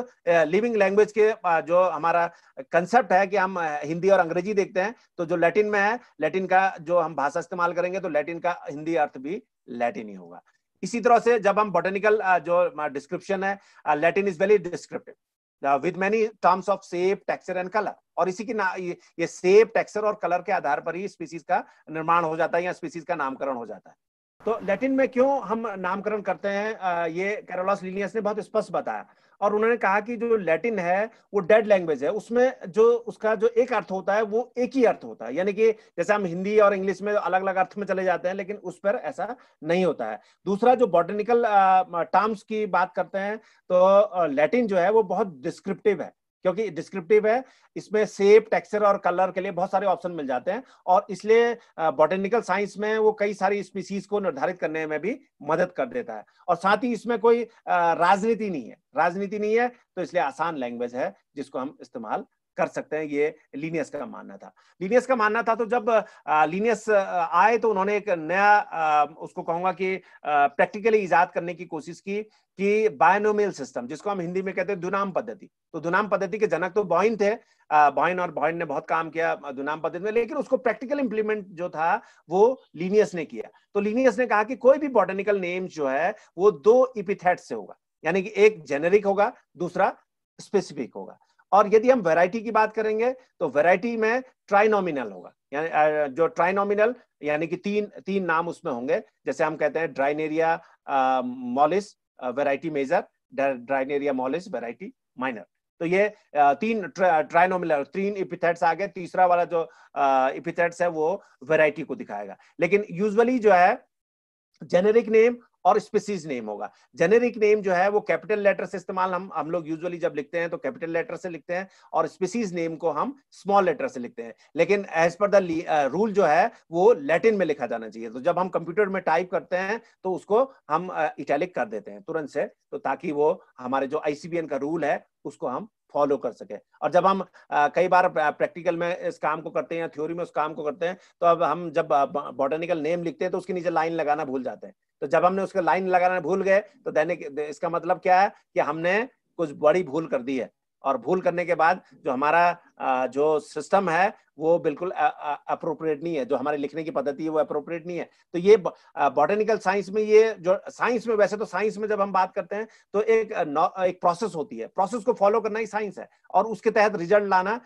लिविंग लैंग्वेज के जो हमारा कंसेप्ट है कि हम हिंदी और अंग्रेजी देखते हैं तो जो लैटिन में है लैटिन का जो हम भाषा इस्तेमाल करेंगे तो लैटिन का हिंदी अर्थ भी लैटिन ही होगा इसी तरह से जब हम बोटेनिकल जो डिस्क्रिप्शन है Latin is very descriptive with many terms of shape texture and colour और इसी की ना ये, ये सेप टेक्सचर और कलर के आधार पर ही स्पीसीज का निर्माण हो जाता है या स्पीसीज का नामकरण हो जाता है तो लैटिन में क्यों हम नामकरण करते हैं ये कैरोलास लिनियस ने बहुत स्पष्ट बताया और उन्होंने कहा कि जो लैटिन है वो डेड लैंग्वेज है उसमें जो उसका जो एक अर्थ होता है वो एक ही अर्थ होता है यानी कि जैसे हम हिंदी और इंग्लिश में अलग अलग अर्थ में चले जाते हैं लेकिन उस पर ऐसा नहीं होता है दूसरा जो बॉटनिकल टर्म्स की बात करते हैं तो लैटिन जो है वो बहुत डिस्क्रिप्टिव है क्योंकि डिस्क्रिप्टिव है इसमें सेप टेक्सचर और कलर के लिए बहुत सारे ऑप्शन मिल जाते हैं और इसलिए बॉटेनिकल साइंस में वो कई सारी स्पीसीज को निर्धारित करने में भी मदद कर देता है और साथ ही इसमें कोई राजनीति नहीं है राजनीति नहीं है तो इसलिए आसान लैंग्वेज है जिसको हम इस्तेमाल कर सकते हैं ये लीनियस का मानना था लीनियस का मानना था तो जब लीनियस आए तो उन्होंने एक नया आ, उसको कहूंगा कि प्रैक्टिकली इजाद करने की कोशिश की कि बायोनोमियल सिस्टम जिसको हम हिंदी में कहते हैं दुनाम पद्धति तो दुनाम पद्धति के जनक तो बॉइन थे बॉइन और बॉइन ने बहुत काम किया दुनाम पद्धति में लेकिन उसको प्रैक्टिकल इंप्लीमेंट जो था वो लीनियस ने किया तो लीनियस ने कहा कि कोई भी बॉटनिकल नेम जो है वो दो इपिथेट से होगा यानी कि एक जेनेरिक होगा दूसरा स्पेसिफिक होगा और यदि हम वैरायटी की बात करेंगे तो वैरायटी में ट्राइनोमिनल होगा यानी जो ट्राइनोमिनल यानी कि तीन तीन नाम उसमें होंगे जैसे हम कहते हैं Drynaria mollis variety major Drynaria mollis variety minor तो ये तीन ट्राइनोमिनल तीन इपिथेट्स आ गए तीसरा वाला जो इपिथेट्स है वो वेराइटी को दिखाएगा लेकिन यूजली जो है जेनेरिक नेम और स्पेसीज नेम होगा जेनेरिक नेम जो है वो कैपिटल लेटर से इस्तेमाल हम हम लोग यूजुअली जब लिखते हैं तो कैपिटल लेटर से लिखते हैं और स्पेसीज नेम को हम स्मॉल लेटर से लिखते हैं लेकिन एज पर द रूल जो है वो लैटिन में लिखा जाना चाहिए तो जब हम कंप्यूटर में टाइप करते हैं तो उसको हम इटैलिक uh, कर देते हैं तुरंत से तो ताकि वो हमारे जो आईसीबीएन का रूल है उसको हम फॉलो कर सके और जब हम कई बार प्रैक्टिकल में इस काम को करते हैं थ्योरी में उस काम को करते हैं तो अब हम जब बॉटनिकल नेम लिखते हैं तो उसके नीचे लाइन लगाना भूल जाते हैं तो जब हमने उसका लाइन लगाना भूल गए तो दैनिक इसका मतलब क्या है कि हमने कुछ बड़ी भूल कर दी है और भूल करने के बाद जो हमारा जो सिस्टम है वो बिल्कुल अप्रोप्रिएट नहीं है जो हमारे लिखने की पद्धति है वो अप्रोप्रिएट नहीं है तो ये बॉटनिकल साइंस में ये जो साइंस में वैसे तो साइंस में जब हम बात करते हैं तो एक एक प्रोसेस होती है प्रोसेस को फॉलो करना ही साइंस है और उसके तहत रिजल्ट लाना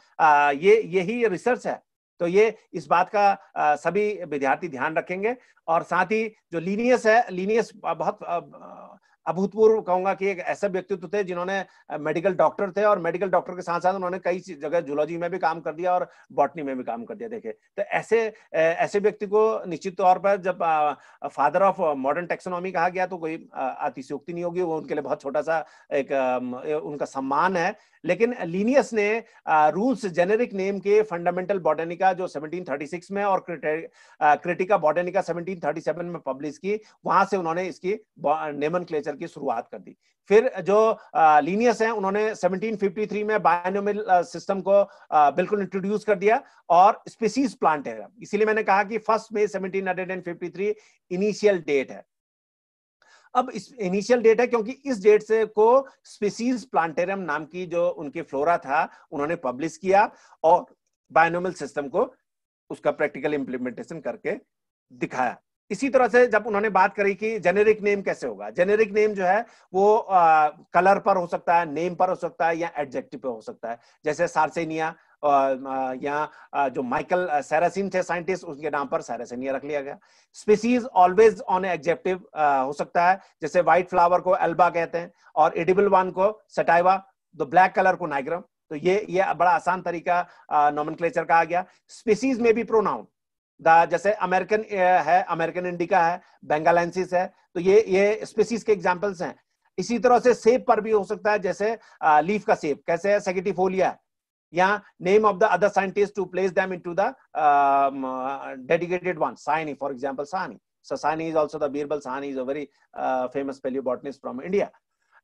ये यही रिसर्च है तो ये इस बात का सभी विद्यार्थी ध्यान रखेंगे और साथ ही जो लीनियस है लीनियस बहुत अभूतपूर्व कहूंगा कि एक ऐसे व्यक्तित्व थे जिन्होंने मेडिकल डॉक्टर थे और मेडिकल डॉक्टर के साथ साथ उन्होंने कई जगह जूलॉजी में भी काम कर दिया और बॉटनी में भी काम कर दिया देखे तो ऐसे ऐसे व्यक्ति को निश्चित तौर पर जब फादर ऑफ मॉडर्न टेक्सोनॉमी कहा गया तो कोई अतिशयोक्ति नहीं होगी वो उनके लिए बहुत छोटा सा एक उनका सम्मान है लेकिन लीनियस ने रूल्स जेनेरिक नेम के फंडामेंटल बॉटेनिका जो 1736 में और क्रिटिका बॉटेनिका 1737 में पब्लिश की वहां से उन्होंने इसकी नेमन क्लेचर करके शुरुआत कर दी फिर जो लीनियस हैं उन्होंने 1753 में बायोनोमिल सिस्टम को बिल्कुल इंट्रोड्यूस कर दिया और स्पीसीज प्लांट है इसीलिए मैंने कहा कि फर्स्ट में 1753 इनिशियल डेट है अब इस इनिशियल डेट है क्योंकि इस डेट से को स्पीसीज प्लांटेरियम नाम की जो उनके फ्लोरा था उन्होंने पब्लिश किया और बायोनोमल सिस्टम को उसका प्रैक्टिकल इंप्लीमेंटेशन करके दिखाया इसी तरह से जब उन्होंने बात करी कि जेनेरिक नेम कैसे होगा जेनेरिक नेम जो है वो आ, कलर पर हो सकता है नेम पर हो सकता है या एडजेक्टिव पर हो सकता है जैसे सार्सेनिया या जो माइकल सैरासिन थे साइंटिस्ट उसके नाम पर सैरासिनिया रख लिया गया स्पीसीज ऑलवेज ऑन एग्जेक्टिव हो सकता है जैसे व्हाइट फ्लावर को एल्बा कहते हैं और एडिबल वन को सटाइवा दो ब्लैक कलर को नाइग्रम तो ये ये बड़ा आसान तरीका नॉमन का आ गया स्पीसीज में भी प्रोनाउन जैसे अमेरिकन है अमेरिकन इंडिका है बेंगालेंसिस है तो ये ये स्पेसीज के एग्जाम्पल्स हैं इसी तरह से सेब पर भी हो सकता है जैसे लीफ का सेब कैसे है सेगेटिफोलिया या name of the other scientist to place in to the dedicated one Saini for example Saini so saini is also the birbal saini is a very uh, famous paleobotanist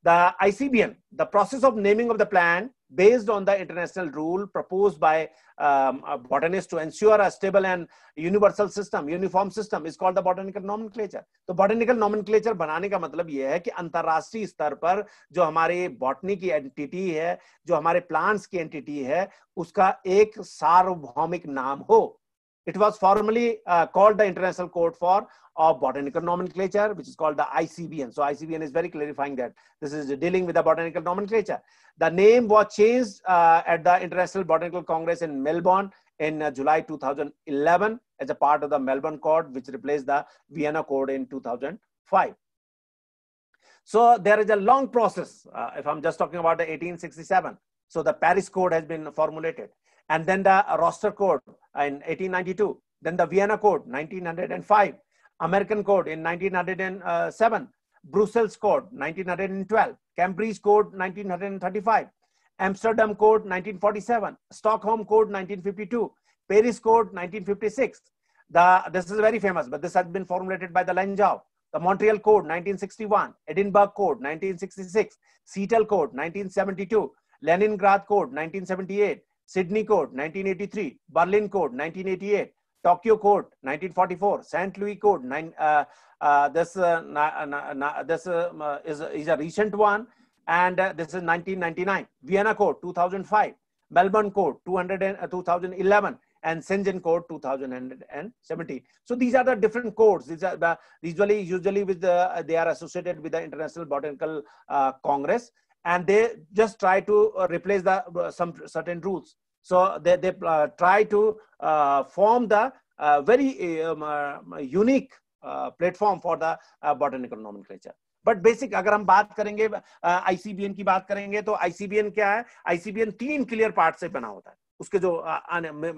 The icbm the process of naming of the plant based on the international rule proposed by um, botanists to ensure a stable and universal system, uniform system is called the botanical nomenclature. तो botanical nomenclature banane ka matlab ye hai ki antarrashtriya star par jo hamare botany ki entity hai jo hamare plants ki entity hai uska ek sarvabhaumik naam ho It was formerly uh, called the International Court for uh, Botanical Nomenclature, which is called the ICBN. So ICBN is very clarifying that this is dealing with the botanical nomenclature. The name was changed uh, at the International Botanical Congress in Melbourne in uh, July 2011 as a part of the Melbourne Code, which replaced the Vienna Code in 2005. So there is a long process, uh, if I'm just talking about the 1867. So the Paris Code has been formulated and then the roster code in 1892 then the vienna code 1905 american code in 1907 brussels code 1912 cambridge code 1935 amsterdam code 1947 stockholm code 1952 paris code 1956 the this is very famous but this has been formulated by the lanzhou the montreal code 1961 edinburgh code 1966 seattle code 1972 leningrad code 1978 Sydney Code 1983, Berlin Code 1988, Tokyo Code 1944, St. Louis Code. Nine, uh, uh, this uh, na, na, na, this um, uh, is, is a recent one, and uh, this is 1999. Vienna Code 2005, Melbourne Code 200 and, uh, 2011, and Shenzhen Code 2017. So these are the different codes. These are the usually usually with the they are associated with the International Botanical Congress, and they just try to replace the uh, some certain rules so they, they uh, try to uh, form the very um, unique platform for the botanical nomenclature but basic अगर हम बात करेंगे ICBN की बात करेंगे तो ICBN क्या है आईसीबीएन तीन क्लियर पार्ट से बना होता है उसके जो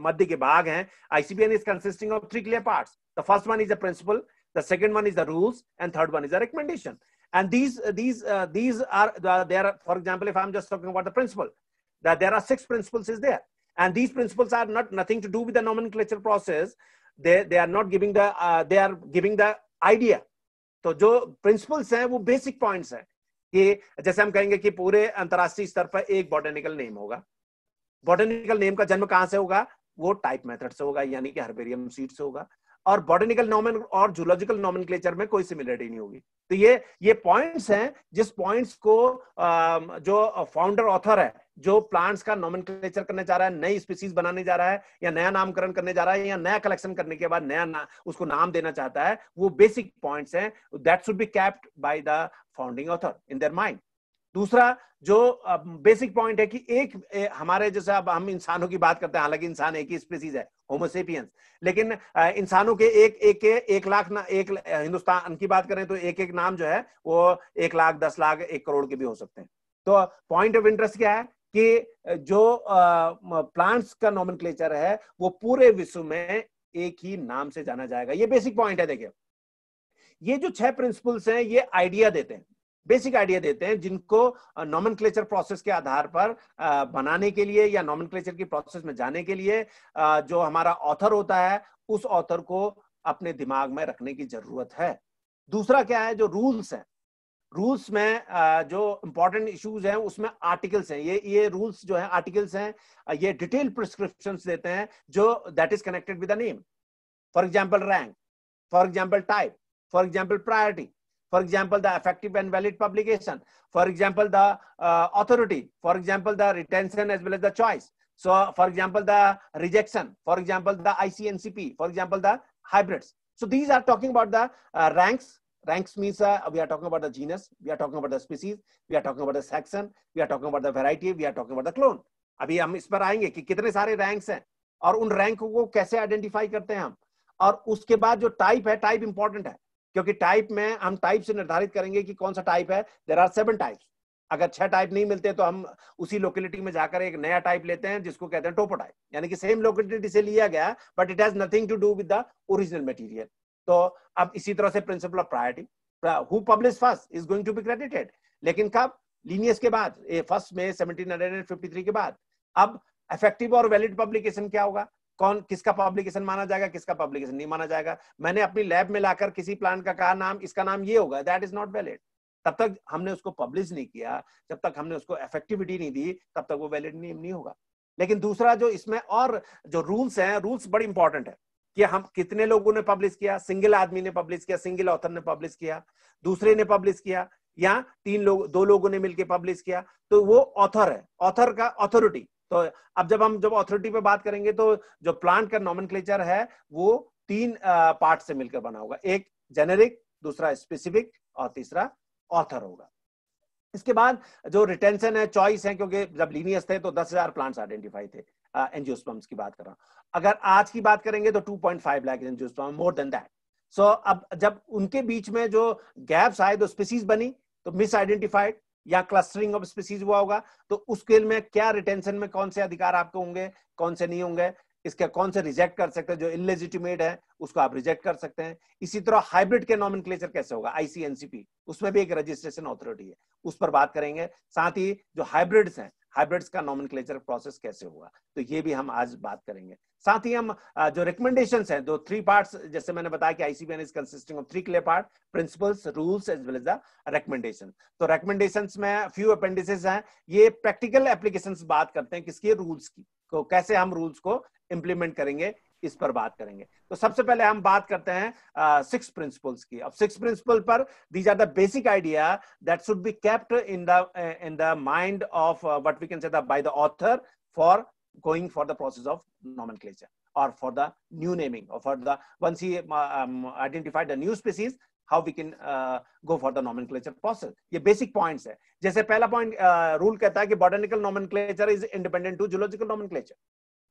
मध्य के भाग हैं ICBN is consisting of three clear parts the first one is the principle the second one is the rules and third one is the recommendation and these these uh, these are uh, there are, for example if i'm just talking about the principle that there are six principles is there and these principles are not nothing to do with the nomenclature process they they are not giving the uh, they are giving the idea तो जो principles हैं वो basic points हैं कि जैसे हम कहेंगे कि पूरे अंतर्राष्ट्रीय स्तर पर एक बॉटनिकल नेम होगा बॉटनिकल नेम का जन्म कहां से होगा वो टाइप मेथड से होगा यानी कि हर्बेरियम सीड से होगा और बॉटनिकल नॉमन और जूलॉजिकल नॉमन में कोई सिमिलरिटी नहीं होगी तो ये ये पॉइंट्स हैं जिस पॉइंट्स को जो फाउंडर ऑथर है जो प्लांट्स का नॉमन करने जा रहा है नई स्पीसीज बनाने जा रहा है या नया नामकरण करने जा रहा है या नया कलेक्शन करने के बाद नया ना, उसको नाम देना चाहता है वो बेसिक पॉइंट्स हैं that should be kept by the founding author in their mind दूसरा जो बेसिक पॉइंट है कि एक हमारे जैसे अब हम इंसानों की बात करते हैं हालांकि इंसान एक ही स्पीसीज है होमोसेपियंस लेकिन इंसानों के एक एक के एक लाख ना एक हिंदुस्तान की बात करें तो एक एक नाम जो है वो एक लाख दस लाख एक करोड़ के भी हो सकते हैं तो पॉइंट ऑफ इंटरेस्ट क्या है कि जो प्लांट्स का नॉमन है वो पूरे विश्व में एक ही नाम से जाना जाएगा ये बेसिक पॉइंट है देखिए ये जो छह प्रिंसिपल्स हैं ये आइडिया देते हैं बेसिक आइडिया देते हैं जिनको नॉमन प्रोसेस के आधार पर बनाने के लिए या नॉमन की प्रोसेस में जाने के लिए जो हमारा ऑथर होता है उस ऑथर को अपने दिमाग में रखने की जरूरत है दूसरा क्या है जो रूल्स हैं रूल्स में जो इंपॉर्टेंट इश्यूज हैं उसमें आर्टिकल्स हैं ये ये रूल्स जो है आर्टिकल्स हैं ये डिटेल प्रिस्क्रिप्शन देते हैं जो that is connected with name for example rank for example type for example priority for example the effective and valid publication for example the uh, authority for example the retention as well as the choice so for example the rejection for example the icncp for example the hybrids so these are talking about the uh, ranks ranks means uh, we are talking about the genus we are talking about the species we are talking about the section we are talking about the variety we are talking about the clone अभी हम इस पर आएंगे कि कितने सारे ranks हैं और उन रैंक को कैसे आइडेंटिफाई करते हैं हम और उसके बाद जो टाइप है टाइप इंपॉर्टेंट है क्योंकि टाइप में हम टाइप से निर्धारित करेंगे कि कौन सा टाइप है देर आर सेवन टाइप्स अगर छह टाइप नहीं मिलते तो हम उसी लोकेलिटी में जाकर एक नया टाइप लेते हैं जिसको कहते हैं टोपो टाइप यानी कि सेम लोकेलिटी से लिया गया but it has nothing to do with the original material तो अब इसी तरह से principle of priority who publish first is going to be credited लेकिन कब लीनियस के बाद फर्स्ट में 1753 के बाद अब इफेक्टिव और वैलिड पब्लिकेशन क्या होगा कौन किसका पब्लिकेशन माना जाएगा किसका पब्लिकेशन नहीं माना जाएगा मैंने अपनी लैब में लाकर किसी प्लांट का कहा नाम इसका नाम ये होगा दैट इज नॉट वैलिड तब तक हमने उसको पब्लिश नहीं किया जब तक हमने उसको इफेक्टिविटी नहीं दी तब तक वो वैलिड नेम नहीं होगा लेकिन दूसरा जो इसमें और जो रूल्स हैं रूल्स बड़ी इंपॉर्टेंट है कि हम कितने लोगों ने पब्लिश किया सिंगल आदमी ने पब्लिश किया सिंगल ऑथर ने पब्लिश किया दूसरे ने पब्लिश किया या तीन लोग दो लोगों ने मिलकर पब्लिश किया तो वो ऑथर है ऑथर का ऑथोरिटी तो अब जब हम जब अथॉरिटी पे बात करेंगे तो जो प्लांट का नॉमन है वो तीन पार्ट से मिलकर बना होगा एक जेनेरिक दूसरा स्पेसिफिक और तीसरा ऑथर होगा इसके बाद जो रिटेंशन है चॉइस है क्योंकि जब लीनियस थे तो दस हजार प्लांट्स आइडेंटिफाई थे एनजियोस्पम्स की बात कर रहा हूं अगर आज की बात करेंगे तो 2.5 lakh angiosperm more than that so अब जब उनके बीच में जो गैप्स आए तो स्पीसीज बनी तो मिस आइडेंटिफाइड या क्लस्टरिंग ऑफ स्पीसीज हुआ होगा तो उसके में क्या रिटेंशन में कौन से अधिकार आपको होंगे कौन से नहीं होंगे इसके कौन से रिजेक्ट कर सकते हैं जो इलेजिटिमेट है उसको आप रिजेक्ट कर सकते हैं इसी तरह हाइब्रिड के नॉमिन कैसे होगा आईसीएनसीपी उसमें भी एक रजिस्ट्रेशन ऑथोरिटी है उस पर बात करेंगे साथ ही जो हाइब्रिड्स हैं हाइब्रिड्स का नॉमिन प्रोसेस कैसे होगा तो ये भी हम आज बात करेंगे साथ ही हम जो रिकमेंडेशन है दो थ्री पार्ट जैसे मैंने बताया कि ICBN is consisting of three clear part principles rules as well as the recommendation तो रिकमेंडेशन में फ्यू अपेंडिसेस हैं ये प्रैक्टिकल एप्लीकेशन बात करते हैं किसकी रूल्स की को तो कैसे हम रूल्स को इम्प्लीमेंट करेंगे इस पर बात करेंगे तो सबसे पहले हम बात करते हैं सिक्स प्रिंसिपल्स की अब सिक्स प्रिंसिपल पर these are the basic idea that should be kept in the in the mind of what we can say the by the author for going for the process of nomenclature or for the new naming or for the once he um, identified the new species how we can uh, go for the nomenclature process ye basic points hai jaise pehla point uh, rule kehta hai ki botanical nomenclature is independent to zoological nomenclature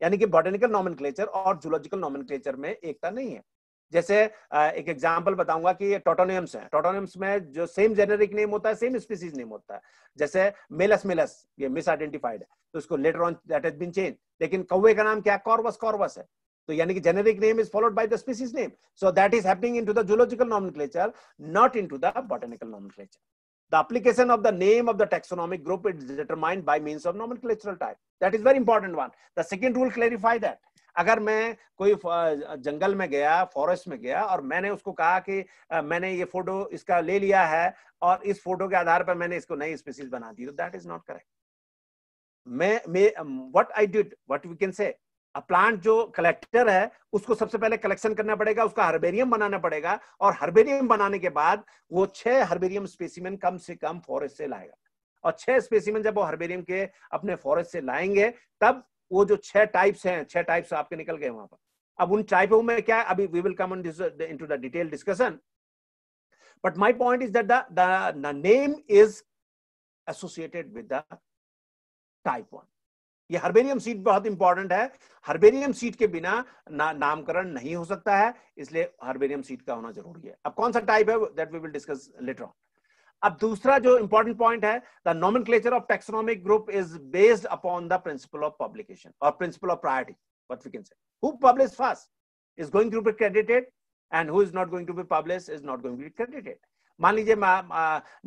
yani ki botanical nomenclature aur zoological nomenclature mein ekta nahi hai जैसे एक example बताऊंगा कि टोटोनियम्स हैं टोटोनियम्स में जो same generic name होता है same species name होता है जैसे मेलस मेलस ये मिस आइडेंटिफाइड है तो इसको later on that has been change लेकिन कौवे का नाम क्या कॉर्वस कॉर्वस है तो यानी कि generic name is followed by the species name so that is happening into the zoological nomenclature not into the botanical nomenclature the application of the name of the taxonomic group is determined by means of nomenclatural type that is very important one the second rule clarify that अगर मैं कोई जंगल में गया forest में गया और मैंने उसको कहा कि मैंने ये फोटो इसका ले लिया है और इस फोटो के आधार पर मैंने इसको नई स्पीसीज बना दी तो दैट इज नॉट करेक्ट मैं मैं what I did what we can say a plant जो कलेक्टर है उसको सबसे पहले कलेक्शन करना पड़ेगा उसका हर्बेरियम बनाना पड़ेगा और हर्बेरियम बनाने के बाद वो छह हर्बेरियम स्पेसिमेंट कम से कम फॉरेस्ट से लाएगा और छह स्पेसिमेंट जब वो हर्बेरियम के अपने फॉरेस्ट से लाएंगे तब वो जो छह टाइप्स हैं छह टाइप्स आपके निकल गए वहां पर अब उन टाइपों में क्या है अभी we will come on in to the detail discussion but my point is that the name is associated with the type one ये हर्बेरियम सीट बहुत इंपॉर्टेंट है हर्बेरियम सीट के बिना ना, नामकरण नहीं हो सकता है इसलिए हर्बेरियम सीट का होना जरूरी है अब कौन सा टाइप है that we will discuss later on अब दूसरा जो इंपॉर्टेंट पॉइंट है the nomenclature of taxonomic group is based upon the principle of publication और principle of priority what we can say who publish first is going to be credited and who is not going to be publish is not going to be credited मान लीजिए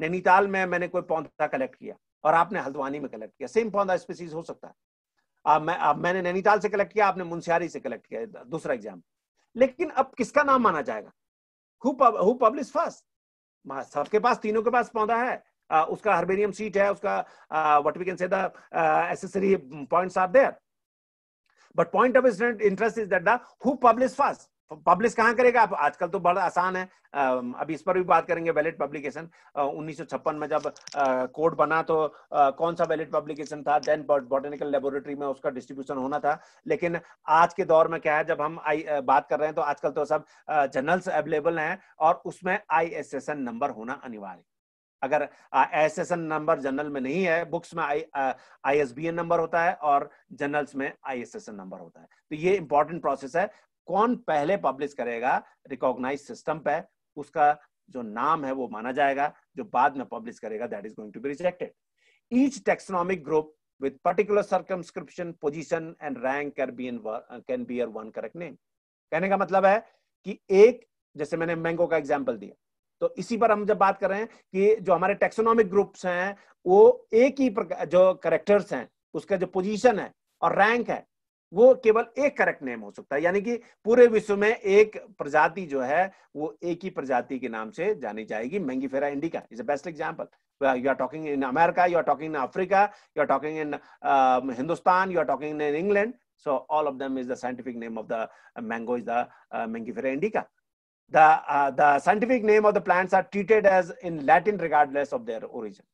नैनीताल में मैंने कोई पौधा collect किया और आपने हल्द्वानी में कलेक्ट किया सेम पौधा स्पीसीज हो सकता है अब मैं अब मैंने नैनीताल से कलेक्ट किया आपने मुंशियारी से कलेक्ट किया दूसरा एग्जाम लेकिन अब किसका नाम माना जाएगा हु पब्लिश फर्स्ट सबके पास तीनों के पास पौधा है आ, उसका हर्बेरियम सीट है उसका what we can say the accessory points are there but point of interest is that the who publish first publish तो कहाँ करेगा आप आजकल तो बड़ा आसान है अभी इस पर भी बात करेंगे वैलेट पब्लिकेशन उन्नीस में जब कोड बना तो कौन सा वैलेट पब्लिकेशन था देन बॉटनिकल लेबोरेटरी में उसका डिस्ट्रीब्यूशन होना था लेकिन आज के दौर में क्या है जब हम आई बात कर रहे हैं तो आजकल तो सब जर्नल्स अवेलेबल हैं और उसमें आई नंबर होना अनिवार्य अगर S S N number journal में नहीं है बुक्स में I I S B N number होता है और जनरल्स में I S S N number होता है तो ये इंपॉर्टेंट प्रोसेस है कौन पहले पब्लिश करेगा रिकॉग्नाइज सिस्टम पे उसका जो नाम है वो माना जाएगा जो बाद में पब्लिश करेगा that is going to be rejected each taxonomic group with particular circumscription position and rank can be in can be bear one correct name कहने का मतलब है कि एक जैसे मैंने मैंगो का एग्जांपल दिया तो इसी पर हम जब बात कर रहे हैं कि जो हमारे टेक्सोनॉमिक ग्रुप्स हैं वो एक ही जो करेक्टर्स हैं उसका जो पोजीशन है और रैंक है वो केवल एक करेक्ट नेम हो सकता है यानी कि पूरे विश्व में एक प्रजाति जो है वो एक ही प्रजाति के नाम से जानी जाएगी Mangifera indica is a best example you are talking in America you are talking in Africa you are talking in Hindustan you are talking in England so all of them is the scientific name of the mango is the Mangifera indica the uh, the scientific name of the plants are treated as in latin regardless of their origin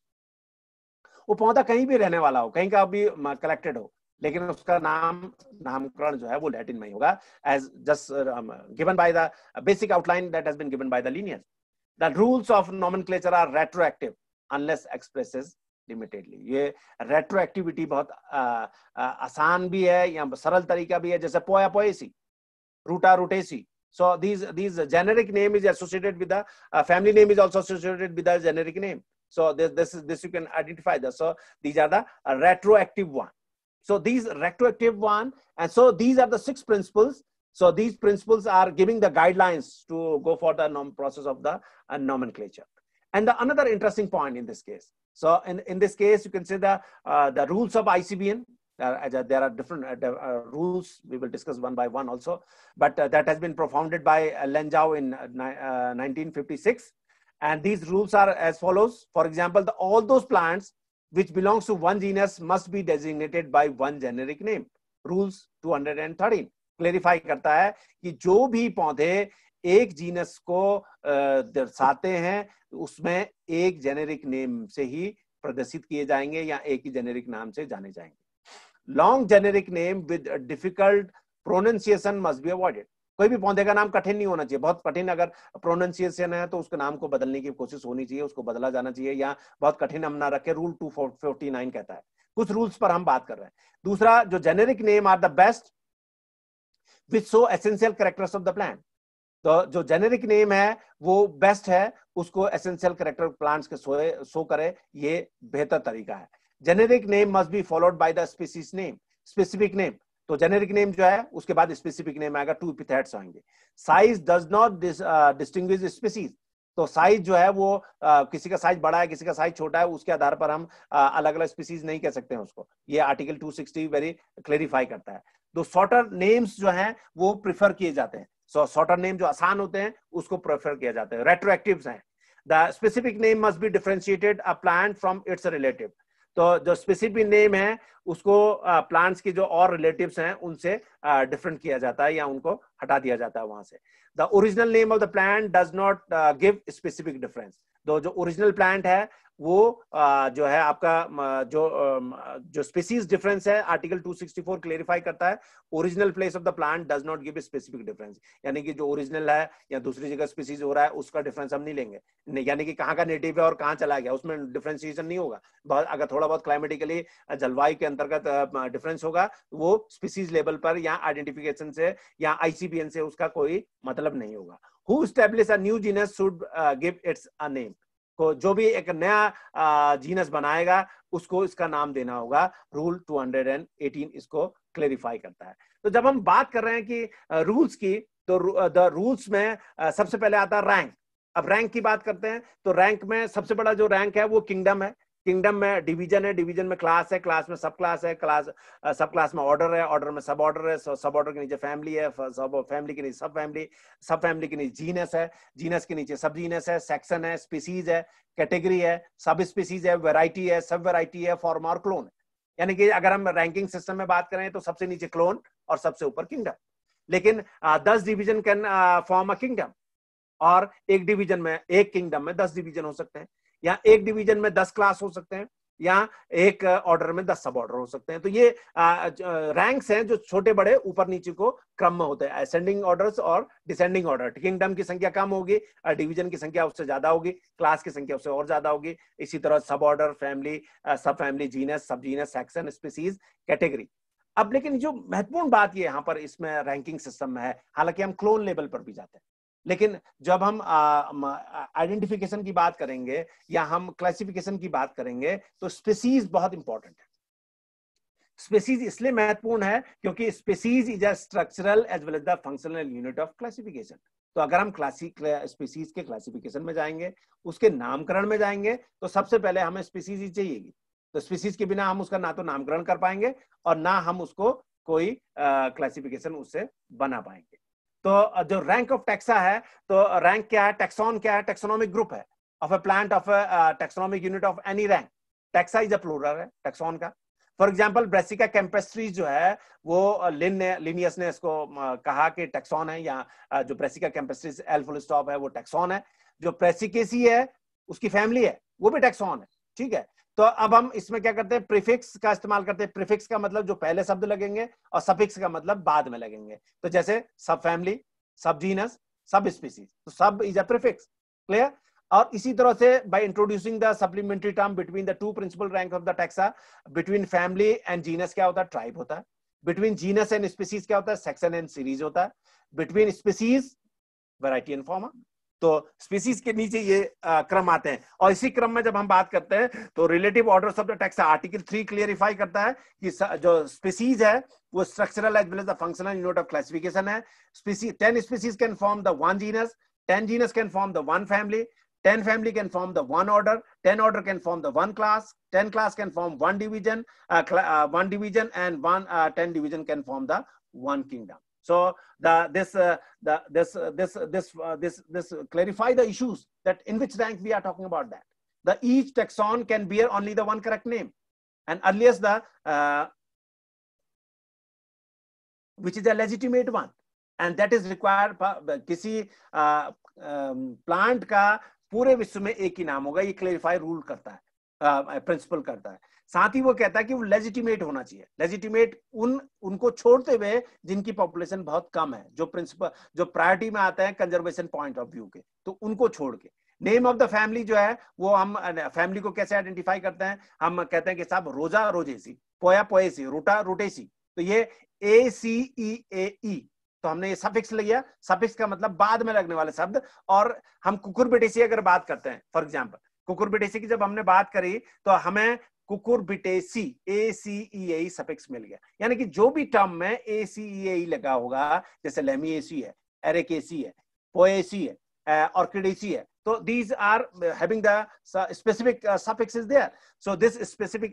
wo pauda kahin bhi rehne wala ho kahin ka bhi collected ho लेकिन उसका नाम नामकरण जो है वो Latin में होगा as just given by the basic outline that has been given by the linear the rules of nomenclature are retroactive unless expresses limitedly ये रेट्रोएक्टिविटी बहुत uh, uh, आसान भी है या सरल तरीका भी है जैसे Poa Poaceae Ruta Rutaceae so these these generic name is associated with the family name is also associated with the generic name so this this this you can identify the so these are the retroactive one So these retroactive one, and so these are the six principles. So these principles are giving the guidelines to go for the process of the uh, nomenclature. And the another interesting point in this case. So in, in this case, you can say the, uh, the rules of ICBN, uh, uh, there are different uh, uh, rules. We will discuss one by one also, but that has been propounded by uh, in 1956. And these rules are as follows. For example, the, all those plants which belongs to one genus must be designated by one generic name rules 213 clarify करता है कि जो भी पौधे एक genus को दर्शाते हैं उसमें एक जेनेरिक नेम से ही प्रदर्शित किए जाएंगे या एक ही जेनेरिक नाम से जाने जाएंगे long generic name with difficult pronunciation must be avoided कोई भी पौधे का नाम कठिन नहीं होना चाहिए बहुत कठिन अगर प्रोनाउंसिएशन है तो उसके नाम को बदलने की कोशिश होनी चाहिए उसको बदला जाना चाहिए या बहुत कठिन हम ना रखें रूल टू फोर्टी नाइन कहता है कुछ रूल्स पर हम बात कर रहे हैं दूसरा जो generic name are the best with so essential characters of the plant तो जो जेनेरिक नेम है वो बेस्ट है उसको एसेंशियल करेक्टर प्लांट्स के सोए सो करे ये बेहतर तरीका है generic name must be followed by the species name specific name तो जेनेरिक नेम जो है उसके बाद स्पेसिफिक नेम आएगा टू इपिथेट्स आएंगे size does not distinguish species तो साइज जो है वो आ, uh, किसी का साइज बड़ा है किसी का साइज छोटा है उसके आधार पर हम आ, uh, अलग अलग स्पीसीज नहीं कह सकते हैं उसको ये आर्टिकल 260 वेरी क्लेरिफाई करता है तो शॉर्टर नेम्स जो हैं वो प्रिफर किए जाते हैं सो शॉर्टर नेम जो आसान होते हैं उसको प्रेफर किया जाता है रेट्रोएक्टिव हैं the specific name must be differentiated a plant from its relative तो जो स्पेसिफिक नेम है उसको प्लांट्स की जो और रिलेटिव्स हैं उनसे डिफरेंट किया जाता है या उनको हटा दिया जाता है वहां से the original name of the plant does not give specific difference तो जो ओरिजिनल प्लांट है वो जो है आपका जो जो स्पीसीज डिफरेंस है आर्टिकल 264 क्लेरिफाई करता है original place of the plant does not give specific difference यानी कि जो ओरिजिनल है या दूसरी जगह स्पीसीज हो रहा है उसका डिफरेंस हम नहीं लेंगे यानी कि कहाँ का नेटिव है और कहाँ चला गया उसमें डिफ्रेंसिएशन नहीं होगा बहुत अगर थोड़ा बहुत क्लाइमेटिकली जलवायु के अंतर्गत डिफरेंस होगा वो स्पीसीज लेवल पर या आइडेंटिफिकेशन से या आईसीबीएन से उसका कोई मतलब नहीं होगा who establish a new genus should give its a name को जो भी एक नया जीनस बनाएगा उसको इसका नाम देना होगा रूल 218 इसको क्लेरिफाई करता है तो जब हम बात कर रहे हैं कि रूल्स की तो द रूल्स में सबसे पहले आता है रैंक अब रैंक की बात करते हैं तो रैंक में सबसे बड़ा जो रैंक है वो किंगडम है किंगडम में डिवीजन है डिवीजन में क्लास है क्लास में सब क्लास है क्लास सब क्लास में ऑर्डर है ऑर्डर में सब ऑर्डर है सब ऑर्डर के नीचे फैमिली है सब फैमिली के नीचे सब फैमिली सब फैमिली के नीचे जीनस है जीनस के नीचे सब जीनस है सेक्शन है स्पीसीज है कैटेगरी है सब स्पीसीज है वेराइटी है सब वेराइटी है फॉर्म और क्लोन यानी कि अगर हम रैंकिंग सिस्टम में बात करें तो सबसे नीचे क्लोन और सबसे ऊपर किंगडम लेकिन uh, दस division can form a kingdom और एक डिवीजन में एक किंगडम में दस डिवीजन हो सकते हैं या एक डिवीजन में दस क्लास हो सकते हैं या एक ऑर्डर में दस सब ऑर्डर हो सकते हैं तो ये रैंक्स हैं जो छोटे बड़े ऊपर नीचे को क्रम में होते हैं असेंडिंग ऑर्डर और डिसेंडिंग ऑर्डर किंगडम की संख्या कम होगी डिवीजन की संख्या उससे ज्यादा होगी क्लास की संख्या उससे और ज्यादा होगी इसी तरह sub order family sub family genus sub genus section species category अब लेकिन जो महत्वपूर्ण बात ये यहाँ पर इसमें रैंकिंग सिस्टम में है हालांकि हम क्लोन लेवल पर भी जाते हैं लेकिन जब हम आइडेंटिफिकेशन की बात करेंगे या हम क्लासिफिकेशन की बात करेंगे तो स्पेसीज बहुत इंपॉर्टेंट है स्पेसीज इसलिए महत्वपूर्ण है क्योंकि species is a structural as well as the functional unit of classification तो अगर हम क्लासिक स्पीसीज के क्लासिफिकेशन में जाएंगे उसके नामकरण में जाएंगे तो सबसे पहले हमें स्पीसीज ही चाहिएगी तो स्पीसीज के बिना हम उसका ना तो नामकरण कर पाएंगे और ना हम उसको कोई क्लासिफिकेशन उससे बना पाएंगे तो जो रैंक ऑफ टैक्सा है तो रैंक क्या है टेक्सॉन क्या है टेक्सोनॉमिक ग्रुप है of a plant of taxonomic unit of any rank taxa is a floral है टेक्सॉन का फॉर एग्जाम्पल ब्रेसिका कैम्पेस्ट्री जो है वो लिन ने लिनियस ने इसको कहा कि टेक्सॉन है या जो Brassica campestris L full stop है वो टेक्सॉन है जो प्रेसिकेसी है उसकी फैमिली है वो भी टेक्सॉन है ठीक है तो अब हम इसमें क्या करते हैं प्रीफिक्स का इस्तेमाल करते हैं प्रीफिक्स का मतलब जो पहले शब्द लगेंगे और सफिक्स का मतलब बाद में लगेंगे तो जैसे सब फैमिली सब जीनस सब स्पीसीज तो सब इज अ प्रीफिक्स क्लियर और इसी तरह से by introducing the supplementary term between the two principal rank of the taxa between family and genus क्या होता है ट्राइब होता है बिटवीन जीनस एंड स्पीसीज क्या होता है सेक्शन एंड सीरीज होता है बिटवीन स्पीसीज वैरायटी एंड फॉर्मा तो स्पीसीज के नीचे ये क्रम आते हैं और इसी क्रम में जब हम बात करते हैं तो relative order of the taxa article three clarify करता है कि जो स्पीसीज है वो structural as well as the functional unit of classification है species ten species can form the one genus ten genus can form the one family 10 family can form the one order 10 order can form the one class 10 class can form one division uh, uh, one division and one uh, 10 division can form the one kingdom So the, this, uh, the, this, uh, this, this, uh, this, uh, this this clarify the issues that in which rank we are talking about that. The each taxon can bear only the one correct name. And earliest the, uh, which is a legitimate one. And that is required kisi uh, um, plant ka पूरे विश्व में एक ही नाम होगा ये clarify rule करता है principal करता है साथ ही वो कहता है कि वो लेजिटिमेट होना चाहिए लेजिटिमेट उन उनको छोड़ते हुए जिनकी पॉपुलेशन बहुत कम है जो प्रिंसिपल जो प्रायोरिटी में आते हैं कंजर्वेशन पॉइंट ऑफ व्यू के तो उनको छोड़ के नेम ऑफ द फैमिली जो है वो हम फैमिली को कैसे आइडेंटिफाई करते हैं हम कहते हैं कि साहब रोजा रोजेसी पोया पोएसी रोटा रोटेसी तो ये ए सी ई ए ई तो हमने ये सफिक्स लिया सफिक्स का मतलब बाद में लगने वाले शब्द और हम कुकुर बेटे अगर बात करते हैं फॉर एग्जाम्पल कुकुरबिटेसी की जब हमने बात करी तो हमें कुकुरबिटेसी ए सी ई सफिक्स मिल गया यानी कि जो भी टर्म में ए सी ए लगा होगा जैसे लेमी एसी है एरेक एसी है पोएसी है ऑर्किडेसी है तो these are having specific suffix is there so this specific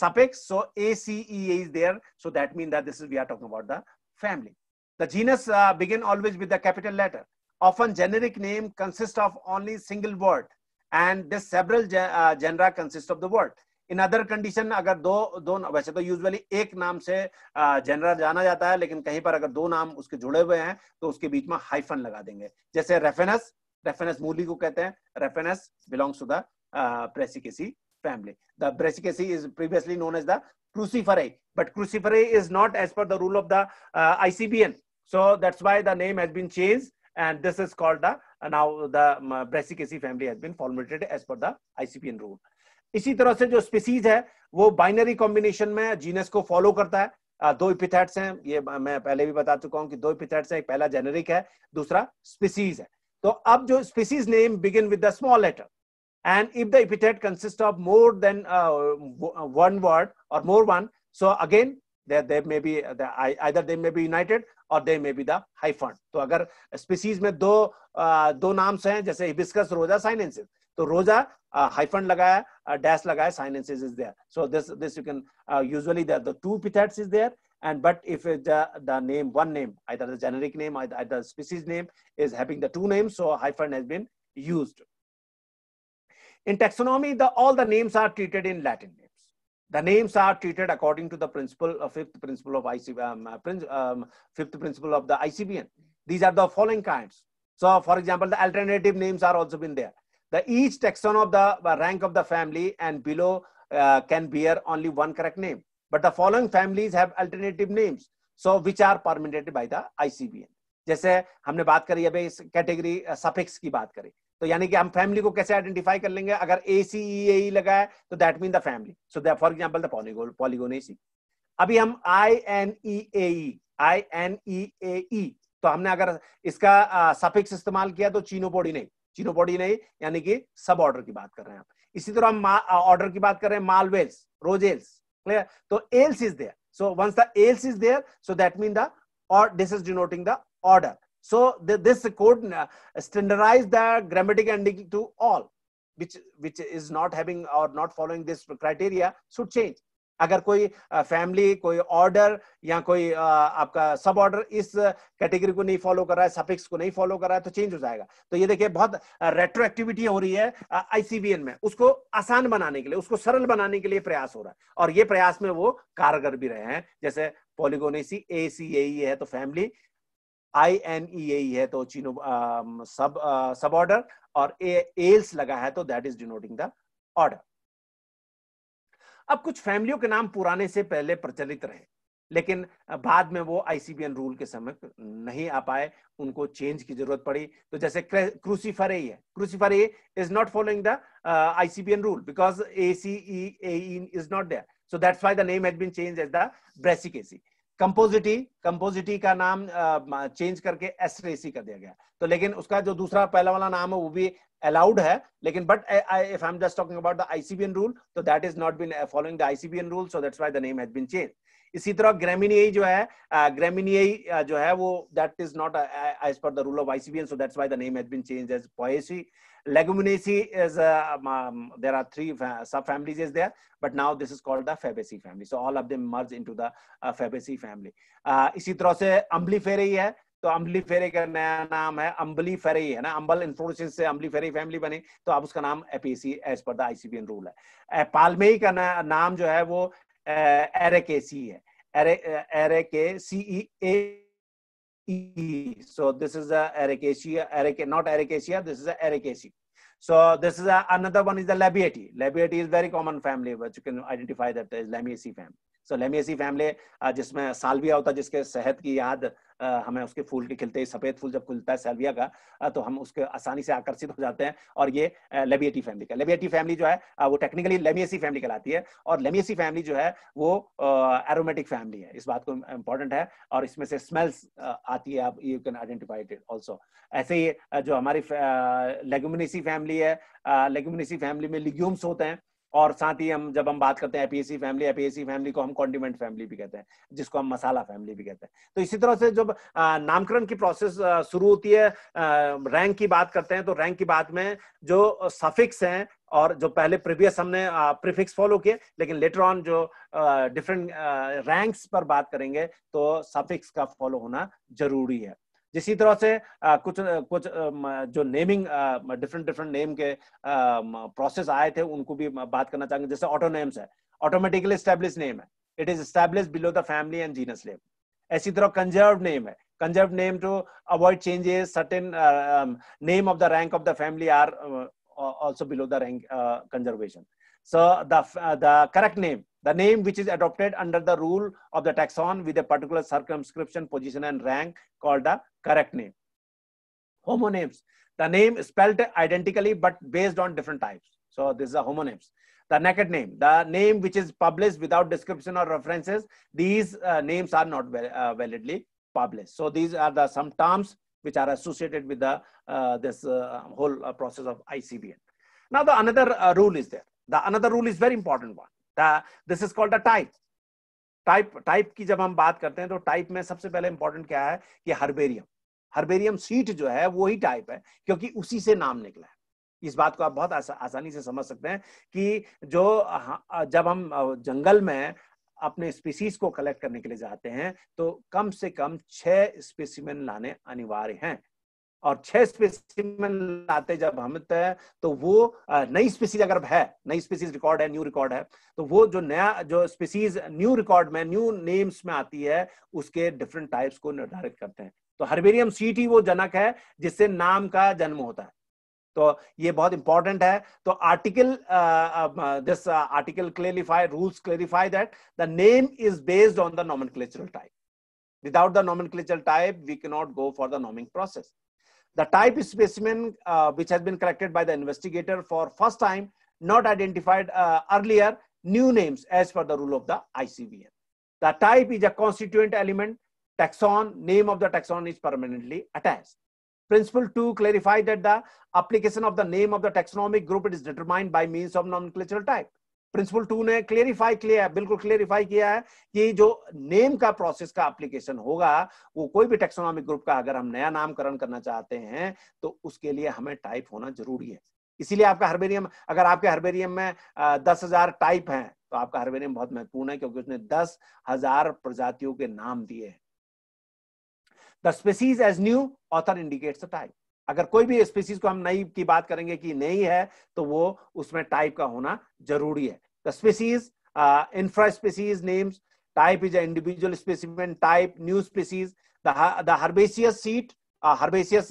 suffix so A C is there so that mean that this is we are talking about the family the genus begin always with the capital letter often generic name consist of only single word and this several gen, uh, genera consist of the word in other condition agar do do वैसे तो usually usually एक नाम genera jana jata hai lekin लेकिन par agar do naam uske jude hue hain to uske beech mein hyphen laga denge jaise जैसे Raphanus Raphanus ko kehte hain हैं belongs to the uh, brassicaceae family the brassicaceae is previously known as the cruciferae but cruciferae is not as per the rule of the uh, icbn so that's why the name has been changed and this is called the now the brassicaceae family has been formulated as per the ICPN rule. इसी तरह से जो species है वो binary combination में genus को follow करता है दो इपिथेट्स हैं ये मैं पहले भी बता चुका हूँ कि दो इपिथेट्स हैं एक पहला जेनेरिक है दूसरा स्पीसीज है तो अब जो species name begin with the small letter and if the epithet consists of more than uh, one word or more one so again that they may be the, either they may be united or they may be the hyphen to अगर species में दो आ, दो नाम्स हैं जैसे rosa रोजा hyphen तो रोजा dash लगाया डैश लगाया sinensis is there this you can you can usually the two epithets is there and but if the uh, the name one name either the generic name either, either species name is having the two names so hyphen has been used in taxonomy the all the names are treated in latin the names are treated according to the principle of uh, fifth principle of IC, um, uh, um, fifth principle of the ICBN. These are the following kinds. So, for example, the alternative names are also been there. The each taxon of the uh, rank of the family and below uh, can bear only one correct name. But the following families have alternative names, so which are permitted by the ICBN. जैसे हमने बात करी अभी इस category suffix की बात करी तो यानी कि हम फैमिली को कैसे आइडेंटिफाई कर लेंगे अगर ए सी ए लगा है तो that mean the family so for example दॉलीगोल पॉलीगोन ए सी अभी हम I N E A I N E ए तो हमने अगर इसका सफिक्स इस्तेमाल किया तो चीनो बॉडी नहीं चीनो बॉडी नहीं यानी कि सब ऑर्डर की बात कर रहे हैं आप इसी तरह हम ऑर्डर की बात कर रहे हैं मालवेल्स रोजेल्स क्लियर तो ales is there so once the ales is there so that mean the or this is denoting So the, this code uh, standardize the grammatic ending to all, which which is not having or not following this criteria should change. अगर कोई family uh, कोई order या कोई uh, आपका सब order इस category को नहीं फॉलो कर रहा है सफिक्स को नहीं फॉलो कर रहा है तो चेंज हो जाएगा तो ये देखिए बहुत एक्टिविटी हो रही है आईसीबीएन में उसको आसान बनाने के लिए उसको सरल बनाने के लिए प्रयास हो रहा है और ये प्रयास में वो कारगर भी रहे हैं जैसे पॉलिगोनेसी ए सी ए है तो फैमिली आई एन ई ए है तो चीनो सब सब ऑर्डर और एल्स लगा है तो that is denoting the order अब कुछ फैमिलियों के नाम पुराने से पहले प्रचलित रहे लेकिन बाद में वो आईसीबीएन रूल के समय नहीं आ पाए उनको चेंज की जरूरत पड़ी तो जैसे क्रूसीफर ए है Cruciferae is not following the ICBN rule because A C E is not there so that's why the name has been change as the Brassicaceae Compositae Compositae का नाम change करके S रेसी कर दिया गया तो लेकिन उसका जो दूसरा पहला वाला नाम है वो भी अलाउड है लेकिन but if I am just talking about the ICBN rule तो that is not been following the ICBN rule so that's why the name has been change इसी तरह ग्रेमिनियई जो है ग्रेमिनियई जो है वो that is not as per the rule of ICBN so that's why the name has been change as Poaceae Leguminosae is uh, are three sub families is there but now this is called the Fabaceae family so all of them merge into the Fabaceae family इसी तरह से अम्बलीफेरेई है तो अम्बलीफेरे का नया नाम है अम्बलीफेरेई है ना अम्बल इन्फ्लोरेशन से अम्बलीफेरेई फैमिली बनी तो अब उसका नाम Apiaceae as per the ICBN rule है पालमेई का नाम जो है वो एरे के सी है Areca Arecaceae So this is a ericaceae, eric not ericaceae, this is a ericaceae. So this is a, another one is the labiatae. Labiatae is very common family, which you can identify that is Lamiaceae family. So Lamiaceae family, uh, जिसमें Salvia होता है जिसके सेहत की याद हमें उसके फूल के खिलते सफेद फूल जब खुलता है सेल्विया का तो हम उसके आसानी से आकर्षित हो जाते हैं और ये लेबियटी फैमिली का लेबियटी फैमिली जो है वो टेक्निकली लेमियसी फैमिली कहलाती है और लेमियसी फैमिली जो है वो एरोमेटिक फैमिली है इस बात को इंपॉर्टेंट है और इसमें से स्मेल्स आती है आप you can identify it also ऐसे ही जो हमारी लेगुमिनेसी फैमिली है लेगुमिनेसी फैमिली में लिग्यूम्स होते हैं और साथ ही हम जब हम बात करते हैं एपीएससी फैमिली एपीएससी फैमिली को हम कॉन्डिमेंट फैमिली भी कहते हैं जिसको हम मसाला फैमिली भी कहते हैं तो इसी तरह से जब नामकरण की प्रोसेस शुरू होती है रैंक की बात करते हैं तो रैंक की बात में जो सफिक्स हैं और जो पहले प्रीवियस हमने प्रीफिक्स फॉलो किए लेकिन लेटर ऑन जो डिफरेंट रैंक्स पर बात करेंगे तो सफिक्स का फॉलो होना जरूरी है जिसी तरह से कुछ कुछ जो नेमिंग डिफरेंट डिफरेंट नेम के प्रोसेस आए थे उनको भी बात करना चाहेंगे जैसे ऑटो नेम्स है ऑटोमेटिकली स्टेब्लिश नेम है it is establish below the family and genus name ऐसी तरह कंजर्व नेम है conserve name to avoid changes certain name of the rank of the family are also below the rank conservation so the correct name The name which is adopted under the rule of the taxon with a particular circumscription, position, and rank called the correct name. Homonyms. The name spelled identically but based on different types. So this is a homonyms. The naked name, the name which is published without description or references, these uh, names are not val uh, validly published. So these are the some terms which are associated with the uh, this uh, whole uh, process of ICBN. Now the another uh, rule is there. The another rule is very important one. This is called a type type type की जब हम बात करते हैं तो type में सबसे पहले इंपॉर्टेंट क्या है कि हर्बेरियम हर्बेरियम सीट जो है वो ही टाइप है क्योंकि उसी से नाम निकला है इस बात को आप बहुत आसा, आसानी से समझ सकते हैं कि जो हाँ, जब हम जंगल में अपने स्पीसीज को कलेक्ट करने के लिए जाते हैं तो कम से कम छह स्पेसिमेन लाने अनिवार्य हैं और छह स्पेसिमन लाते जब हम तो, तो वो नई स्पीसीज अगर है नई स्पीसीज रिकॉर्ड है न्यू रिकॉर्ड है तो वो जो नया जो स्पीसीज न्यू रिकॉर्ड में न्यू नेम्स में आती है उसके डिफरेंट टाइप्स को निर्धारित करते हैं तो हर्बेरियम सीट ही वो जनक है जिससे नाम का जन्म होता है तो ये बहुत इंपॉर्टेंट है तो article this article clarify rules clarify that the name is based on the nomen type without the nomenclature type we cannot go for the naming process The type specimen uh, which has been collected by the investigator for first time, not identified uh, earlier, new names as per the rule of the ICBM. The type is a constituent element, taxon, name of the taxon is permanently attached. Principle 2 clarify that the application of the name of the taxonomic group is determined by means of nomenclatural type. Principle two ने clarify किया है बिल्कुल clarify किया है कि जो name का process का एप्लीकेशन होगा वो कोई भी टेक्सोनॉमिक ग्रुप का अगर हम नया नामकरण करना चाहते हैं तो उसके लिए हमें टाइप होना जरूरी है इसीलिए आपका हर्बेरियम अगर आपके हर्बेरियम में दस हजार टाइप है तो आपका हर्बेरियम बहुत महत्वपूर्ण है क्योंकि उसने दस हजार प्रजातियों के नाम दिए है the species as new author indicates type अगर कोई भी स्पीसीज को हम नई की बात करेंगे कि नहीं है तो वो उसमें टाइप का होना जरूरी है the species infra species names type is individual specific type new species the herbaceous sheet herbaceous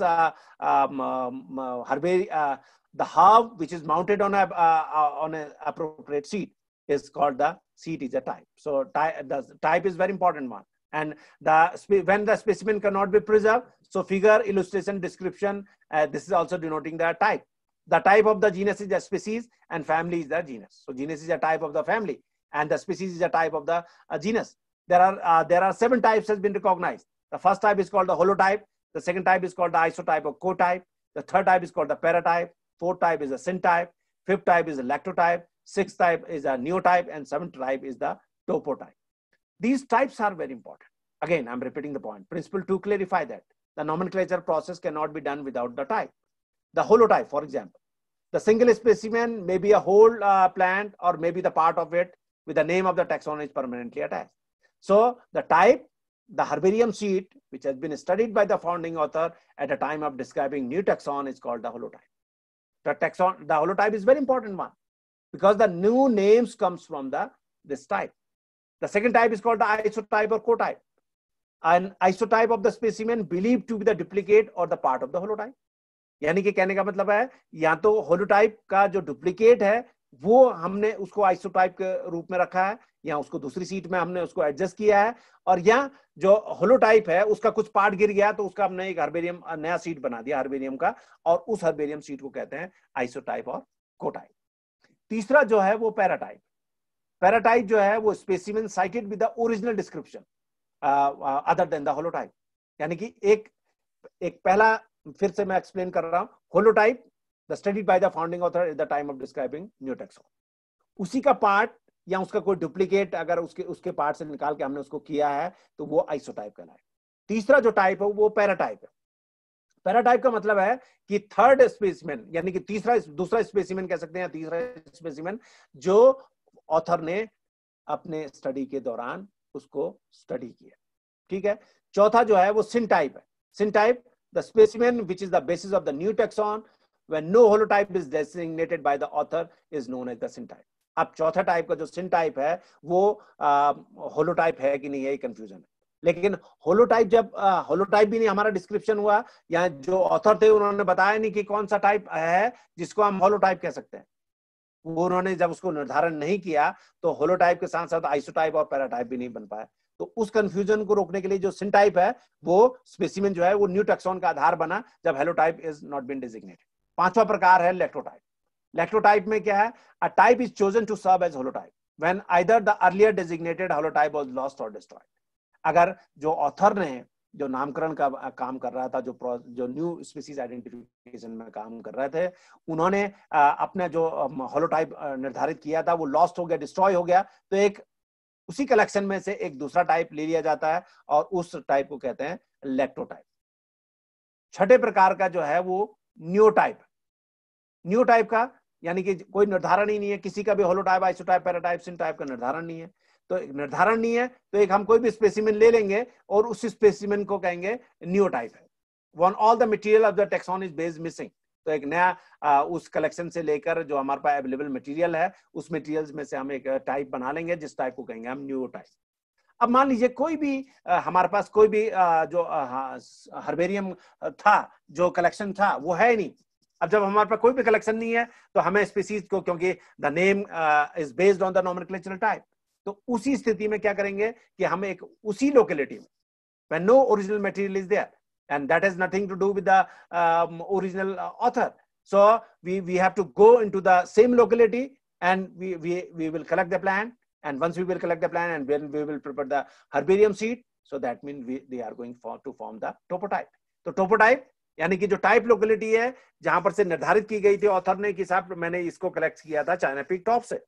herba the how which is mounted on on appropriate sheet is called the sheet is a type so type is very important one and the when the specimen cannot be preserved so figure illustration description uh, this is also denoting the type the type of the genus is the species and family is the genus so genus is a type of the family and the species is a type of the uh, genus there are uh, there are seven types has been recognized the first type is called the holotype the second type is called the isotype or cotype the third type is called the paratype fourth type is a syntype fifth type is a lectotype. sixth type is a neotype and seventh type is the topotype these types are very important. Again, I'm repeating the point. Principle to clarify that the nomenclature process cannot be done without the type. The holotype, for example. The single specimen may be a whole uh, plant or maybe the part of it with the name of the taxon is permanently attached. So the type, the herbarium sheet, which has been studied by the founding author at the time of describing new taxon is called the holotype. The taxon, the holotype is very important one because the new names comes from the this type. The second type is called the isotype or cotype. An isotype of the specimen believed to be the duplicate or the part of the holotype. यानी कि कहने का मतलब है या तो holotype का जो डुप्लीकेट है वो हमने उसको आइसोटाइप के रूप में रखा है या उसको दूसरी सीट में हमने उसको एडजस्ट किया है और या जो होलोटाइप है उसका कुछ पार्ट गिर गया तो उसका हमने एक हर्बेरियम नया सीट बना दिया हर्बेरियम का और उस हर्बेरियम सीट को कहते हैं आइसोटाइप और कोटाइप तीसरा जो है वो पैराटाइप पैराटाइप जो है वो specimen cited with the original description other than the holotype यानी कि एक एक पहला फिर से मैं एक्सप्लेन कर रहा हूं holotype the studied by the founding author at the time of describing new taxon उसी का पार्ट या उसका कोई डुप्लीकेट अगर उसके उसके पार्ट से निकाल के हमने उसको किया है तो वो आइसोटाइप कहलाए तीसरा जो टाइप है वो पैराटाइप है पैराटाइप का मतलब है कि थर्ड स्पेसिमेन यानी कि तीसरा दूसरा स्पेसिमेन कह सकते हैं तीसरा स्पेसिमेन जो ऑथर ने अपने स्टडी के दौरान उसको स्टडी किया ठीक है चौथा जो है वो सिंटाइप है syntype the specimen which is the basis of the new taxon when no holotype is designated by the author is known as the syntype अब चौथा टाइप का जो सिंटाइप है वो होलोटाइप है कि नहीं है कंफ्यूजन है लेकिन होलोटाइप जब होलोटाइप भी नहीं हमारा डिस्क्रिप्शन हुआ या जो ऑथर थे उन्होंने बताया नहीं कि कौन सा टाइप है जिसको हम होलोटाइप कह सकते हैं वो उन्होंने जब उसको निर्धारण नहीं किया तो होलोटाइप के साथ साथ आइसोटाइप और पैराटाइप भी नहीं बन पाया तो उस कंफ्यूजन को रोकने के लिए जो सिंटाइप है वो स्पेसिमेंट जो है वो न्यू टेक्सोन का आधार बना जब holotype is not been designated पांचवा प्रकार है लेक्टोटाइप लेक्टोटाइप में क्या है a type is chosen to serve as holotype when either the earlier designated holotype was lost और डिस्ट्रॉयड अगर जो ऑथर ने जो नामकरण का काम कर रहा था जो जो न्यू स्पीसीज आइडेंटिफिकेशन में काम कर रहे थे उन्होंने अपना जो होलोटाइप निर्धारित किया था वो लॉस्ट हो गया डिस्ट्रॉय हो गया तो एक उसी कलेक्शन में से एक दूसरा टाइप ले लिया जाता है और उस टाइप को कहते हैं लेक्टोटाइप छठे प्रकार का जो है वो न्यूटाइप टाइप का यानी कि कोई निर्धारण ही नहीं है किसी का भी holotype isotype paratype syntype का निर्धारण नहीं है तो एक निर्धारण नहीं है तो एक हम कोई भी स्पेसिमिन ले लेंगे और उस स्पेसिमिन को कहेंगे न्यूटाइप है when all the material of the taxon is based missing तो एक नया आ, उस कलेक्शन से लेकर जो हमारे पास अवेलेबल मटेरियल है उस मटेरियल में से हम एक टाइप बना लेंगे जिस टाइप को कहेंगे हम न्यू टाइप अब मान लीजिए कोई भी आ, हमारे पास कोई भी आ, जो हर्बेरियम था जो कलेक्शन था वो है नहीं अब जब हमारे पास कोई भी कलेक्शन नहीं है तो हमें स्पीसीज को क्योंकि the name is based on the nomen type तो उसी स्थिति में क्या करेंगे कि हम एक उसी लोकेलिटी में when no original material is there and that has nothing to do with the um, original author so we we have to go into the same locality and we we we will collect the plant and once we will collect the plant and then we will prepare the herbarium seed so that means we they are going for to form the topotype तो टोपोटाइप यानी कि जो type locality है जहां पर से निर्धारित की गई थी ऑथर ने कि साहब मैंने इसको कलेक्ट किया था चाइना पीक टॉप से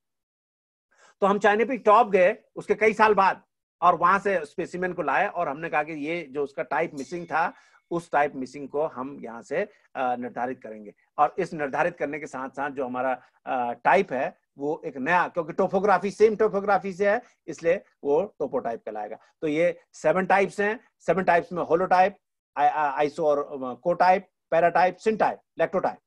तो हम चाइना पे टॉप गए उसके कई साल बाद और वहां से स्पेसिमेन को लाए और हमने कहा कि ये जो उसका टाइप मिसिंग था उस टाइप मिसिंग को हम यहाँ से निर्धारित करेंगे और इस निर्धारित करने के साथ साथ जो हमारा टाइप है वो एक नया क्योंकि टोपोग्राफी सेम टोपोग्राफी से है इसलिए वो टोपो टाइप कहलाएगा तो ये सेवन टाइप्स हैं सेवन टाइप्स में होलो टाइप आइसो और cotype paratype syntype lectotype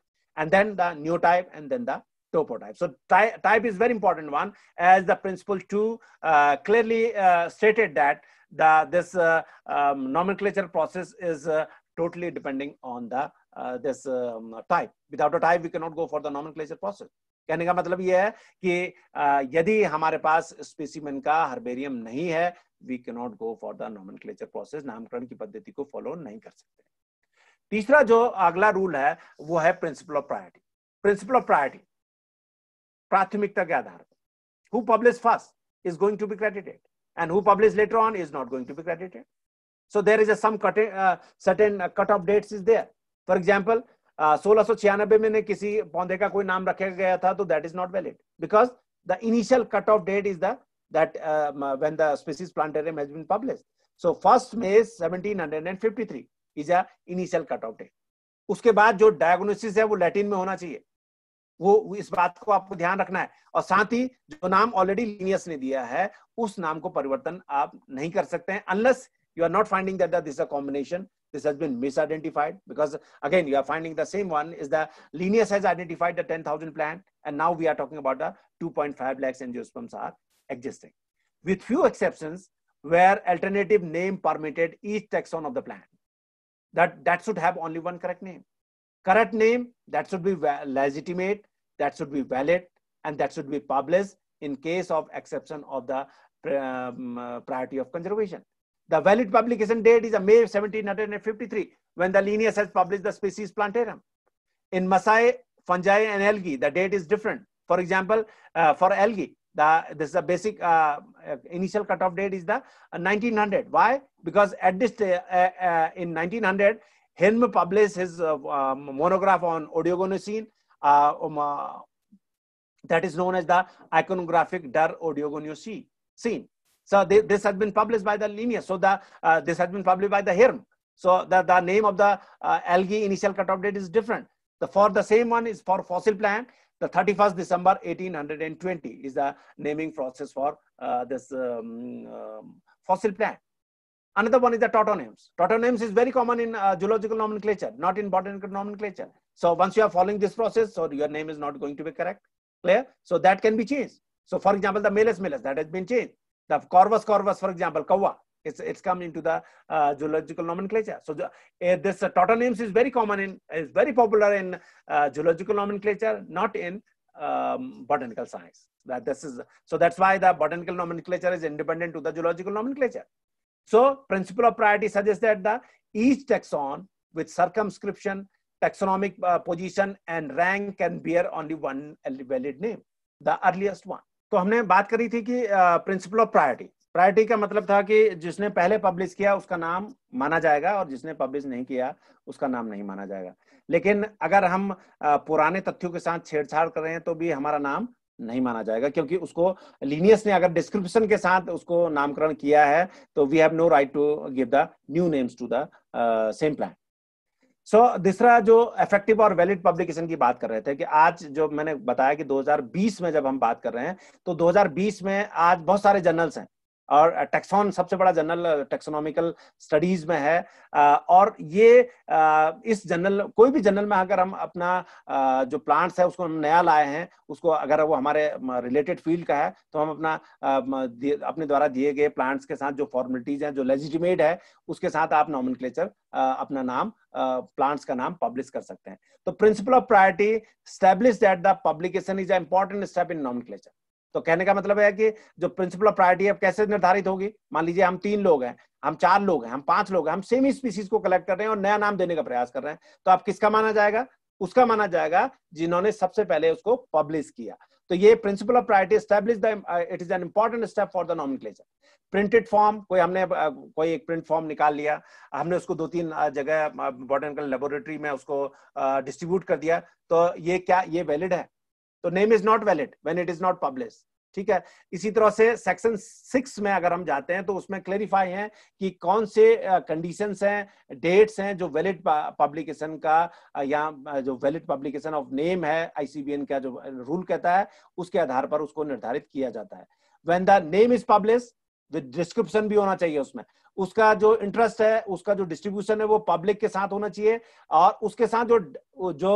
and then the neotype and then the topotype. So ty type is very important one as the principle two uh, clearly uh, stated that the, this uh, um, nomenclature process is uh, totally depending on the uh, this um, type. Without a type, we cannot go for the nomenclature process. कहने का मतलब यह है कि यदि हमारे पास specimen का herbarium नहीं है we can not go for the nomenclature process नामकरण की पद्धति को फॉलो नहीं कर सकते तीसरा जो अगला रूल है वो है principle of priority principle of priority प्राथमिकता के आधार पर who publish first is going to be credited and who publish later on is not going to be credited so there is a some cut, uh, certain uh, cut off dates is there. Uh, सोलह सौ छियानबे में किसी पौधे का कोई नाम रखा गया था तो that is not valid because the initial cut off date is that when the Species Plantarum has been publish so first May 1753 is a initial cut off date उसके बाद जो डायग्नोसिस है वो लैटिन में होना चाहिए वो इस बात को आपको ध्यान रखना है और साथ ही जो नाम ऑलरेडी लीनियस ने दिया है उस नाम को परिवर्तन आप नहीं कर सकते हैं unless you are not finding that this this is this has been misidentified because again you are finding the same one is the linear has identified the 10000 plant and now we are talking about the 2.5 lakhs angiosperms are existing with few exceptions where alternative name permitted each taxon of the plant that that should have only one correct name correct name that should be legitimate, that should be valid, and that should be published in case of exception of the um, uh, priority of conservation. The valid publication date is May 1753 when the Linnaeus has published the species Plantarum. In Masai, fungi and algae, the date is different. For example, uh, for algae, the, this is the basic uh, initial cutoff date is the 1900. Uh, Why? Because at this uh, uh in 1900, Helm published his uh, um, monograph on audiogonosine, uh, um, uh, that is known as the iconographic der audiogonosine. So they, this has been published by the Linnaeus. So the, uh, this has been published by the Helm. So the, the name of the uh, algae initial cutoff date is different. The, for the same one is for fossil plant. The 31st December 1820 is the naming process for uh, this um, um, fossil plant. Another one is the tautonyms. Tautonyms is very common in uh, zoological nomenclature, not in botanical nomenclature. So once you are following this process, so your name is not going to be correct. Clear? So that can be changed. So for example, the Meles Meles, that has been changed. The Corvus Corvus, for example, Kawa, it's, it's come into the uh, zoological nomenclature. So the, uh, this uh, is very common in, is very popular in uh, zoological nomenclature, not in um, botanical science. That this is, so that's why the botanical nomenclature is independent to the zoological nomenclature. So principle of priority suggests that the each taxon with circumscription, taxonomic uh, position and rank can bear only one valid name, the earliest one. to humne baat kari thi ki uh, principle of priority priority ka matlab tha ki jisne pehle publish kiya uska naam mana jayega aur jisne publish nahi kiya uska naam nahi mana jayega lekin agar hum uh, purane tathyon ke sath chhedchhad kar rahe hain to bhi hamara naam नहीं माना जाएगा क्योंकि उसको Linnaeus ने अगर description के साथ उसको नामकरण किया है तो we have no right to give the new names to the same plant सो दूसरा जो इफेक्टिव और वैलिड पब्लिकेशन की बात कर रहे थे कि आज जो मैंने बताया कि 2020 में जब हम बात कर रहे हैं तो 2020 में आज बहुत सारे जर्नल्स हैं और टेक्सॉन सबसे बड़ा जर्नल टेक्सोनॉमिकल स्टडीज में है और ये इस जर्नल कोई भी जर्नल में अगर हम अपना जो प्लांट्स है उसको हम नया लाए हैं उसको अगर वो हमारे रिलेटेड फील्ड का है तो हम अपना अपने द्वारा दिए गए प्लांट्स के साथ जो फॉर्मेलिटीज हैं जो लेजिटिमेट है उसके साथ आप नॉमिन अपना नाम प्लांट्स का नाम पब्लिश कर सकते हैं तो principle of priority establish that the publication is a important step in nomen तो कहने का मतलब है कि जो प्रिंसिपल ऑफ प्रायोरिटी है कैसे निर्धारित होगी मान लीजिए हम तीन लोग हैं हम चार लोग हैं हम पांच लोग हैं हम सेम ही स्पीसीज को कलेक्ट कर रहे हैं और नया नाम देने का प्रयास कर रहे हैं तो आप किसका माना जाएगा उसका माना जाएगा जिन्होंने सबसे पहले उसको पब्लिश किया तो ये principle of priority establish it is an important step for the nomenclature printed form कोई हमने uh, कोई एक प्रिंट फॉर्म निकाल लिया हमने उसको दो तीन uh, जगह बॉटनिकल uh, लेबोरेटरी में उसको डिस्ट्रीब्यूट कर दिया तो ये क्या ये वैलिड है तो name is not valid when it is not publish ठीक है इसी तरह से सेक्शन सिक्स में अगर हम जाते हैं तो उसमें क्लेरिफाई है कि कौन से कंडीशन हैं डेट्स हैं जो वैलिड पब्लिकेशन का या जो वैलिड पब्लिकेशन ऑफ नेम है आईसीबीएन का जो रूल कहता है उसके आधार पर उसको निर्धारित किया जाता है when the name is publish with description भी होना चाहिए उसमें उसका जो इंटरेस्ट है उसका जो डिस्ट्रीब्यूशन है वो पब्लिक के साथ होना चाहिए और उसके साथ जो जो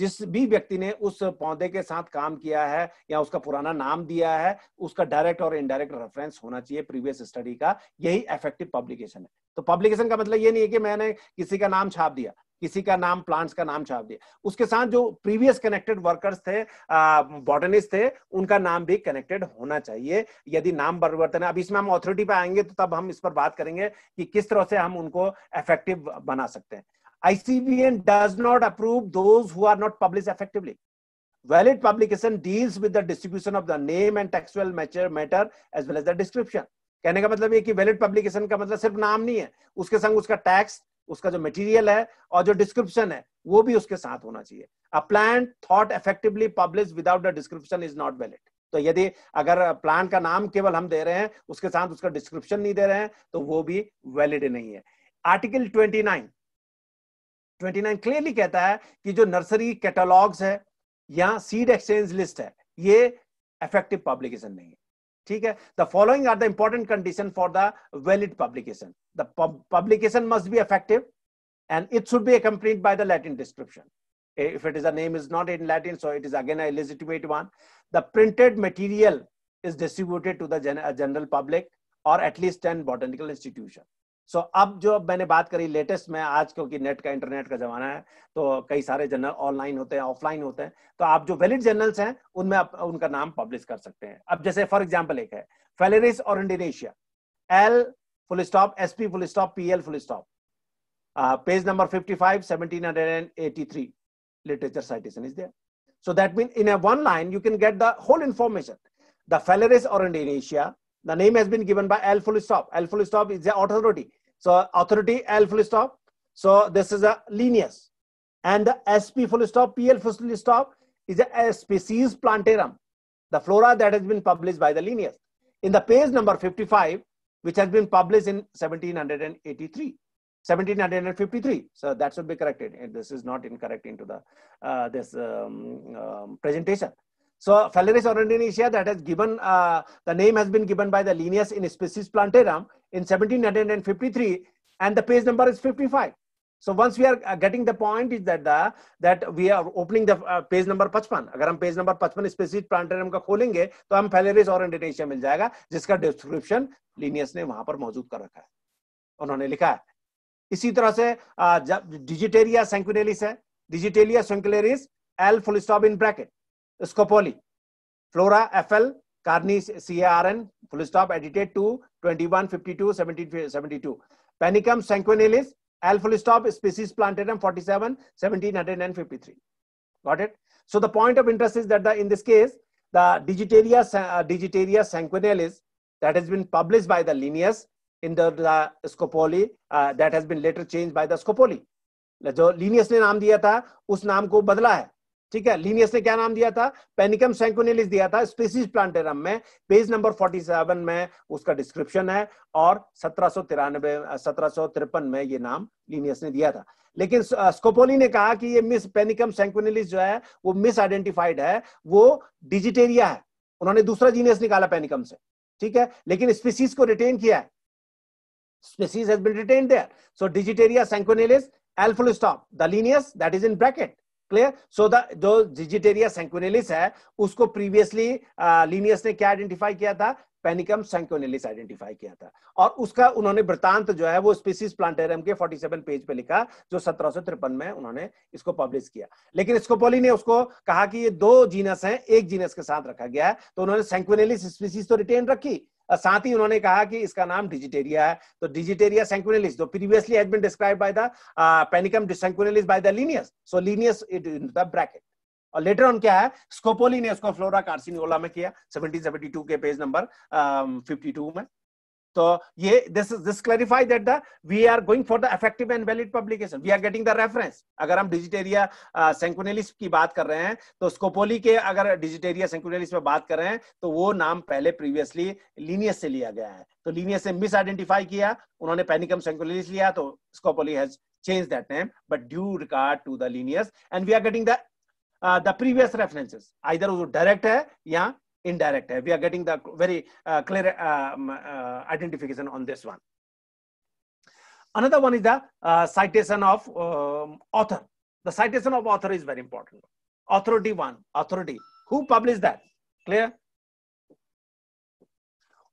जिस भी व्यक्ति ने उस पौधे के साथ काम किया है या उसका पुराना नाम दिया है उसका डायरेक्ट और इनडायरेक्ट रेफरेंस होना चाहिए प्रीवियस स्टडी का यही इफेक्टिव पब्लिकेशन है तो पब्लिकेशन का मतलब ये नहीं है कि मैंने किसी का नाम छाप दिया किसी का नाम प्लांट्स का नाम छाप दिया उसके साथ जो प्रीवियस कनेक्टेड वर्कर्स थे बॉटनिस्ट थे उनका नाम भी कनेक्टेड होना चाहिए यदि नाम परिवर्तन है अब इसमें हम ऑथोरिटी पे आएंगे तो तब हम इस पर बात करेंगे कि किस तरह से हम उनको इफेक्टिव बना सकते हैं ICBN does not approve those who are not published effectively. Valid publication deals with the distribution of the name and textual matter as well as the description. कहने का मतलब ये कि वैलिड पब्लिकेशन का मतलब सिर्फ नाम नहीं है उसके संग उसका टैक्स उसका जो मटेरियल है और जो डिस्क्रिप्शन है वो भी उसके साथ होना चाहिए a plant thought effectively publish without a description is not valid तो यदि अगर प्लान का नाम केवल हम दे रहे हैं उसके साथ उसका डिस्क्रिप्शन नहीं दे रहे हैं तो वो भी वैलिड नहीं है आर्टिकल 29 29 क्लियरली कहता है कि जो नर्सरी कैटलॉग्स है या सीड एक्सचेंज लिस्ट है ये इफेक्टिव पब्लिकेशन नहीं है ठीक है the following are the important condition for the valid publication the publication must be effective and it should be accompanied by the Latin description. If it is a name is not in Latin, so it is again a legitimate one. The printed material is distributed to the uh, general public or at least 10 botanical institution. So अब जो मैंने बात करी latest में आज क्योंकि net का internet का जमाना है तो कई सारे जर्नल ऑनलाइन होते हैं ऑफलाइन होते हैं तो आप जो वैलिड जर्नल्स हैं उनमें आप उनका नाम पब्लिश कर सकते हैं अब जैसे फॉर एग्जाम्पल एक है फेलेरिस और Indonesia L full stop S P full stop P L full stop page number fifty five seventeen hundred and eighty three literature citation is there so that mean in a one line you can get the whole information the Phalaris और Indonesia the name has been given by L full stop. L full stop is the authority. So authority L full stop. So this is a lineus. And the SP full stop, PL full stop is a species plantarum, the flora that has been published by the lineus. In the page number 55, which has been published in 1783. 1753 so that should be corrected and this is not incorrect into the uh, this um, um, presentation So Phalaris aurantinacea that has given, uh, the name has been given by the Linnaeus in Species Plantarum in 1753 and the page number is 55. So once we are getting the point is that the that we are opening the uh, page number 55 agar hum page number 55 species plantarum ka kholenge to hum Phalaris aurantinacea mil jayega jiska description Linnaeus ने वहां पर मौजूद कर रखा है उन्होंने लिखा है इसी तरह से डिजिटेरिया सेंकुनेलिस है Digitaria sanguinalis L full stop in bracket Scopoli. Flora FL carnis crn full stop edited to 2152 1772. Panicum sanguinalis L full stop species plantatum 47 1753. Got it? So the point of interest is that the, in this case the Digitaria uh, Digitaria sanguinalis that has been published by the Linnaeus in the, the Scopoli uh, that has been later changed by the Scopoli. जो linnaeus ne naam diya tha us naam ko badla hai ठीक है Linnaeus ने क्या नाम दिया था पेनिकम sanguinalis दिया था स्पेसिस प्लांटेरम में पेज नंबर 47 में उसका डिस्क्रिप्शन है और सत्रह सो सत्रह में ये नाम लीनियस ने दिया था लेकिन स्कोपोली ने कहा कि ये मिस पेनिकम सेंकोनेलिस जो है वो मिस आइडेंटिफाइड है वो डिजिटेरिया है उन्होंने दूसरा जीनियस निकाला पेनिकम से ठीक है लेकिन स्पीसीज को रिटेन किया है species has been retained there. So Digitaria sanguinalis alphalostop, the lineus that is in bracket. Clear so the जो जिजिटेरिया सेंक्विनेलिस है उसको प्रीवियसली लीनियस uh, ने क्या आइडेंटिफाई किया था पेनिकम सेंक्विनेलिस आइडेंटिफाई किया था और उसका उन्होंने वृतांत जो है वो स्पीसीज प्लांटेरियम के 47 पेज पे लिखा जो सत्रह में उन्होंने इसको पब्लिश किया लेकिन स्कोपोली ने उसको कहा कि ये दो जीनस हैं एक जीनस के साथ रखा गया है तो उन्होंने सेंक्विनेलिस स्पीसीज तो रिटेन रखी साथ ही उन्होंने कहा कि इसका नाम डिजिटेरिया है तो डिजिटेरिया सेंक्विनेलिस जो previously has been describe by the Panicum sanguinalis by the Linnaeus so Linnaeus the bracket और लेटर ऑन क्या है स्कोपोली ने उसको फ्लोरा कार्सिनियोला में किया 1772 के पेज नंबर 52 में तो ये this this clarify that the we are going for the effective and valid publication we are getting the reference अगर हम डिजिटेरिया सेंकुनेलिस की बात कर रहे हैं तो स्कोपोली के अगर डिजिटेरिया सेंकुनेलिस में बात कर रहे हैं तो वो नाम पहले प्रीवियसली लीनियस से लिया गया है तो लीनियस से मिस आइडेंटिफाई किया उन्होंने पेनिकम सेंकुनेलिस लिया तो Scopoli has change that name but due regard to the Linnaeus and we are getting the the previous references either वो डायरेक्ट है या indirect We are getting the very uh, clear uh, um, uh, identification on this one. Another one is the uh, citation of um, author. The citation of author is very important. Authority one, authority. Who published that? Clear?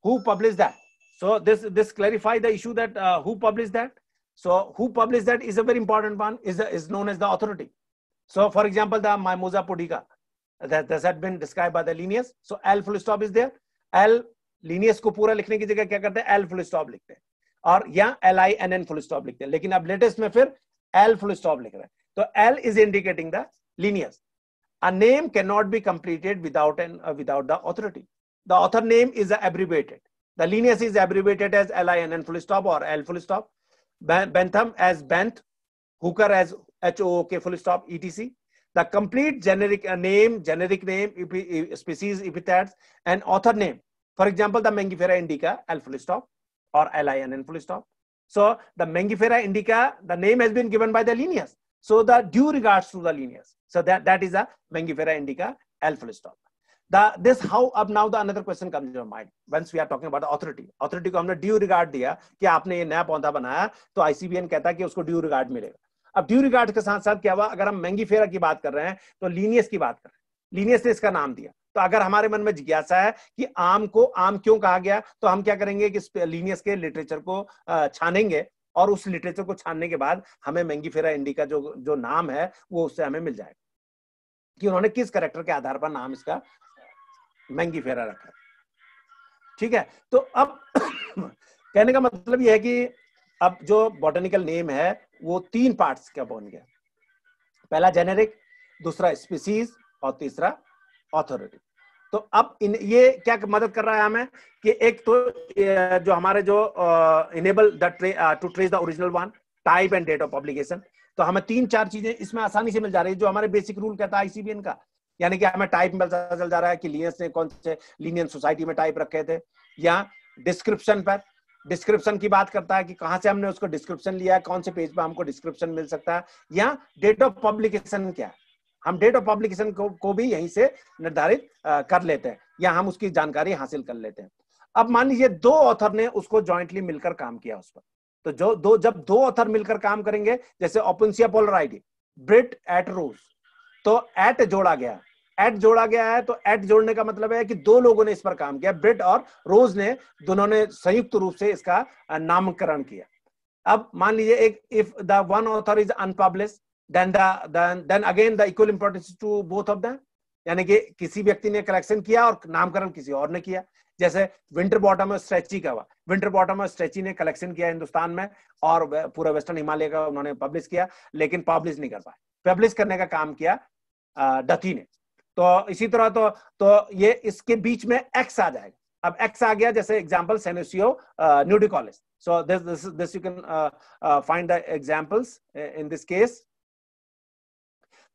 Who published that? So this, this clarify the issue that uh, who published that? So who published that is a very important one, is, is known as the authority. So for example, the Mimosa Pudica, that, that had been described by the linears. So L full stop is there. L linears को पूरा लिखने की जगह क्या करते हैं L full stop लिखते हैं और या L I N N full stop लिखते हैं लेकिन अब लेटेस्ट में फिर एल फुल स्टॉप लिख रहे हैं तो L is indicating the Linnaeus a name can not be completed without an without the authority the author name is abbreviated the Linnaeus is abbreviated as L I N N full stop और L full stop bentham as benth hooker as h o o k full stop etc the complete generic uh, name, generic name, epi, species epithets, and author name. For example, the Mangifera indica, L full stop, or LINN full stop. So the Mangifera indica, the name has been given by the Linnaeus. So the due regards to the Linnaeus. So that, that is a Mangifera indica, L full stop. The, this how Up now the another question comes in your mind once we are talking about the authority authority को हमने due regard दिया कि आपने ये नया पौधा बनाया तो ICBN कहता you कि उसको due regard मिलेगा अब ड्यू रिगार्ड के साथ साथ क्या हुआ अगर हम महंगी फेरा की बात कर रहे हैं तो लीनियस की बात कर रहे हैं लीनियस ने इसका नाम दिया तो अगर हमारे मन में जिज्ञासा है कि आम को आम क्यों कहा गया तो हम क्या करेंगे कि लीनियस के लिटरेचर को छानेंगे और उस लिटरेचर को छानने के बाद हमें महंगी फेरा इंडिका जो जो नाम है वो उससे हमें मिल जाएगा कि उन्होंने किस करेक्टर के आधार पर नाम इसका महंगी फेरा रखा ठीक है तो अब [COUGHS] कहने का मतलब यह है कि अब जो बॉटनिकल नेम है वो तीन पार्ट्स का बन गया पहला जेनेरिक दूसरा स्पीसीज और तीसरा ऑथोरिटी तो अब इन ये क्या मदद कर रहा है हमें कि एक तो जो हमारे जो enable to trace the original one type and date of publication तो हमें तीन चार चीजें इसमें आसानी से मिल जा रही है जो हमारे बेसिक रूल कहता है आईसीबीएन का यानी कि हमें टाइप में चल जा रहा है कि लियंस ने कौन से लीनियन सोसाइटी में टाइप रखे थे या डिस्क्रिप्शन पर डिस्क्रिप्शन की बात करता है कि कहां से हमने उसको डिस्क्रिप्शन लिया है कौन से पेज पर हमको डिस्क्रिप्शन मिल सकता है या डेट ऑफ पब्लिकेशन क्या है हम डेट ऑफ पब्लिकेशन को, को भी यहीं से निर्धारित कर लेते हैं या हम उसकी जानकारी हासिल कर लेते हैं अब मान लीजिए दो ऑथर ने उसको ज्वाइंटली मिलकर काम किया उस पर तो जो दो जब दो ऑथर मिलकर काम करेंगे जैसे ओपनसिया पोलर आईडी ब्रिट एट रूस तो एट जोड़ा गया एट जोड़ा गया है तो एट जोड़ने का मतलब है कि दो लोगों ने इस पर काम किया ब्रिट और रोज ने दोनों ने संयुक्त रूप से इसका नामकरण किया अब मान लीजिए एक if the one author is unpublish then then again the equal importance to both of them यानी कि किसी व्यक्ति ने कलेक्शन किया और नामकरण किसी और ने किया जैसे विंटर बॉटम और स्ट्रेची का हुआ विंटर बॉटम और स्ट्रेची ने कलेक्शन किया हिंदुस्तान में और पूरा वेस्टर्न हिमालय का उन्होंने पब्लिश किया लेकिन पब्लिश नहीं कर पाए पब्लिश करने का काम किया डथी ने तो इसी तरह तो तो ये इसके बीच में एक्स आ जाएगा अब एक्स आ गया जैसे example Senecio nudicaulis so this this this you can find the examples in this case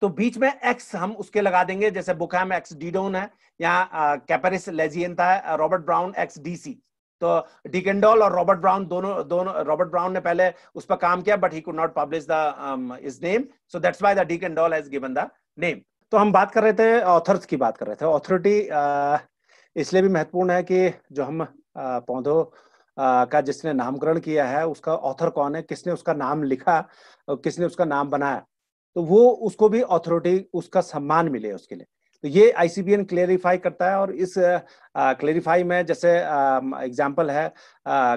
तो बीच में एक्स हम उसके लगा देंगे जैसे बुखाम एक्स डीडोन है यहाँ कैपरिस लेजियंता है रॉबर्ट ब्राउन एक्स डीसी तो डिकेंडोल और रॉबर्ट ब्राउन दोनों दोनों रॉबर्ट ब्राउन ने पहले उस पर काम किया but he could not publish the is name so that's why the de Candolle has given the name तो हम बात कर रहे थे ऑथर्स की बात कर रहे थे ऑथोरिटी इसलिए भी महत्वपूर्ण है कि जो हम पौधों का जिसने नामकरण किया है उसका ऑथर कौन है किसने उसका नाम लिखा और किसने उसका नाम बनाया तो वो उसको भी ऑथोरिटी उसका सम्मान मिले उसके लिए तो ये आईसीबीएन क्लेरिफाई करता है और इस क्लेरिफाई में जैसे एग्जाम्पल है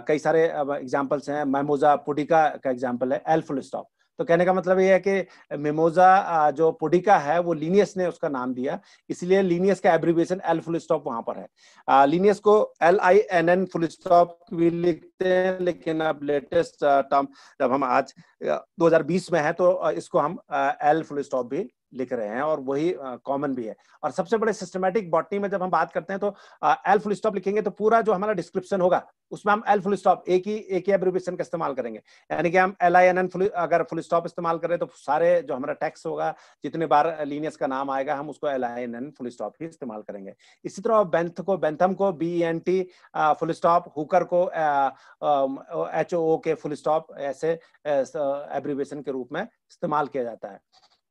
कई सारे एग्जाम्पल्स हैं मैमोजा पुडिका का एग्जाम्पल है एल्फुल स्टॉप तो कहने का मतलब यह है कि मेमोजा जो पोडिका है वो लीनियस ने उसका नाम दिया इसलिए लीनियस का एब्रीवेशन एल फुल स्टॉप वहां पर है लीनियस को L I N N full stop भी लिखते हैं लेकिन अब लेटेस्ट टर्म जब हम आज 2020 में है तो इसको हम एल फुल स्टॉप भी लिख रहे हैं और वही कॉमन भी है और सबसे बड़े सिस्टमेटिक बॉटनी में जब हम बात करते हैं तो एल फुल स्टॉप लिखेंगे तो पूरा जो हमारा डिस्क्रिप्शन होगा उसमें हम एल फुल स्टॉप एक ही एक ही एब्रिविएशन का इस्तेमाल करेंगे यानी कि हम L I N N full अगर फुल स्टॉप इस्तेमाल करें तो सारे जो हमारा टैक्स होगा जितने बार लीनियस का नाम आएगा हम उसको L I N N full stop ही इस्तेमाल करेंगे इसी तरह बेंथ को बेंथम को B N T full stop Hooker को H O K full stop ऐसे एब्रिविएशन के रूप में इस्तेमाल किया जाता है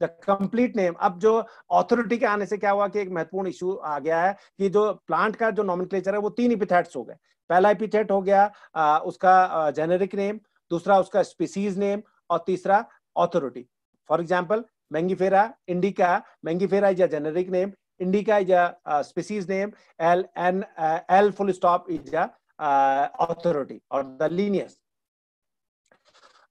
कंप्लीट नेम अब जो ऑथोरिटी के आने से क्या हुआ कि एक महत्वपूर्ण इशू आ गया है कि जो प्लांट का जो नॉमिन है वो तीन इपिथेट्स हो गए पहला इपिथेट हो गया आ, उसका जेनेरिक नेम दूसरा उसका स्पीसीज नेम और तीसरा authority for example Mangifera indica Mangifera is a generic name indica is a uh, species name l and uh, l full stop is a uh, authority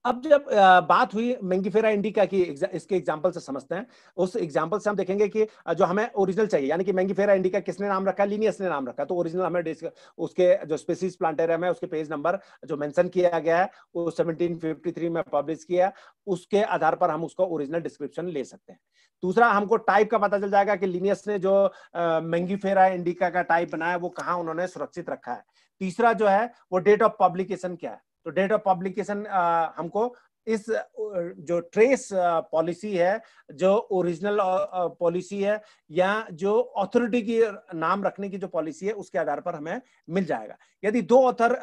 अब जब बात हुई मैंगीफेरा इंडिका की इसके एग्जाम्पल से समझते हैं उस एग्जाम्पल से हम देखेंगे कि जो हमें ओरिजिनल चाहिए यानी कि मैंगीफेरा इंडिका किसने नाम रखा लीनियस ने नाम रखा तो ओरिजिनल हमें उसके जो स्पेसीज प्लांटेरियम है उसके पेज नंबर जो मेंशन किया गया है वो सेवनटीन में पब्लिश किया उसके आधार पर हम उसका ओरिजिनल डिस्क्रिप्शन ले सकते हैं दूसरा हमको टाइप का पता चल जाएगा कि लीनियस ने जो मैंगीफेरा इंडिका का टाइप बनाया वो कहाँ उन्होंने सुरक्षित रखा है तीसरा जो है वो डेट ऑफ पब्लिकेशन क्या है तो डेट ऑफ पब्लिकेशन हमको इस जो ट्रेस पॉलिसी है जो ओरिजिनल पॉलिसी है या जो ऑथोरिटी की नाम रखने की जो पॉलिसी है उसके आधार पर हमें मिल जाएगा यदि दो ऑथर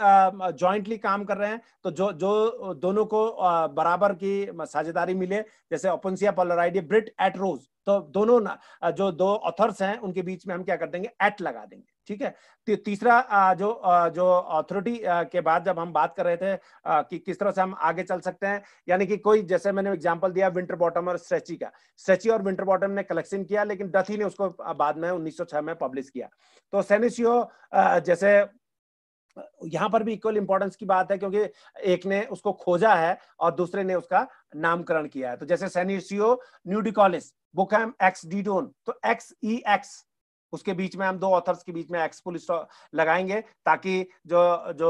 जॉइंटली काम कर रहे हैं तो जो जो दोनों को बराबर की साझेदारी मिले जैसे ओपनसिया पॉलराइडी ब्रिट एट रोज तो दोनों जो दो ऑथर्स हैं उनके बीच में हम क्या कर देंगे एट लगा देंगे ठीक है तीसरा जो जो अथॉरिटी के बाद जब हम बात कर रहे थे कि किस तरह से हम आगे चल सकते हैं यानी कि कोई जैसे मैंने एग्जांपल दिया विंटर बॉटम और स्ट्रेची का स्ट्रेची और विंटर बॉटम ने कलेक्शन किया लेकिन डथी ने उसको बाद में 1906 में पब्लिश किया तो सेनिसियो जैसे यहाँ पर भी इक्वल इंपॉर्टेंस की बात है क्योंकि एक ने उसको खोजा है और दूसरे ने उसका नामकरण किया है तो जैसे सेनिसियो न्यूडिकॉलिस बुकहम एक्स डीडोन तो एक्स ई एक्स उसके बीच में हम दो ऑथर्स के बीच में एक्सपुल लगाएंगे ताकि जो जो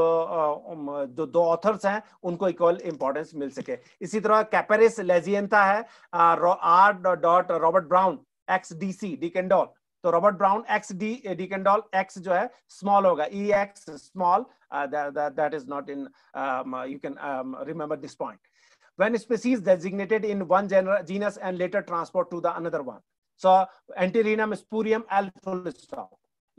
जो दो ऑथर्स हैं उनको इक्वल इंपॉर्टेंस मिल सके इसी तरह कैपेरिस लेजियंता है R dot Robert Brown ex D C de Candolle तो Robert Brown ex D de Candolle ex जो है स्मॉल होगा E X small that is not in you can remember this point when species designated in one genera, genus and later transport to the another one So Antirrhinum spurium alpha stock.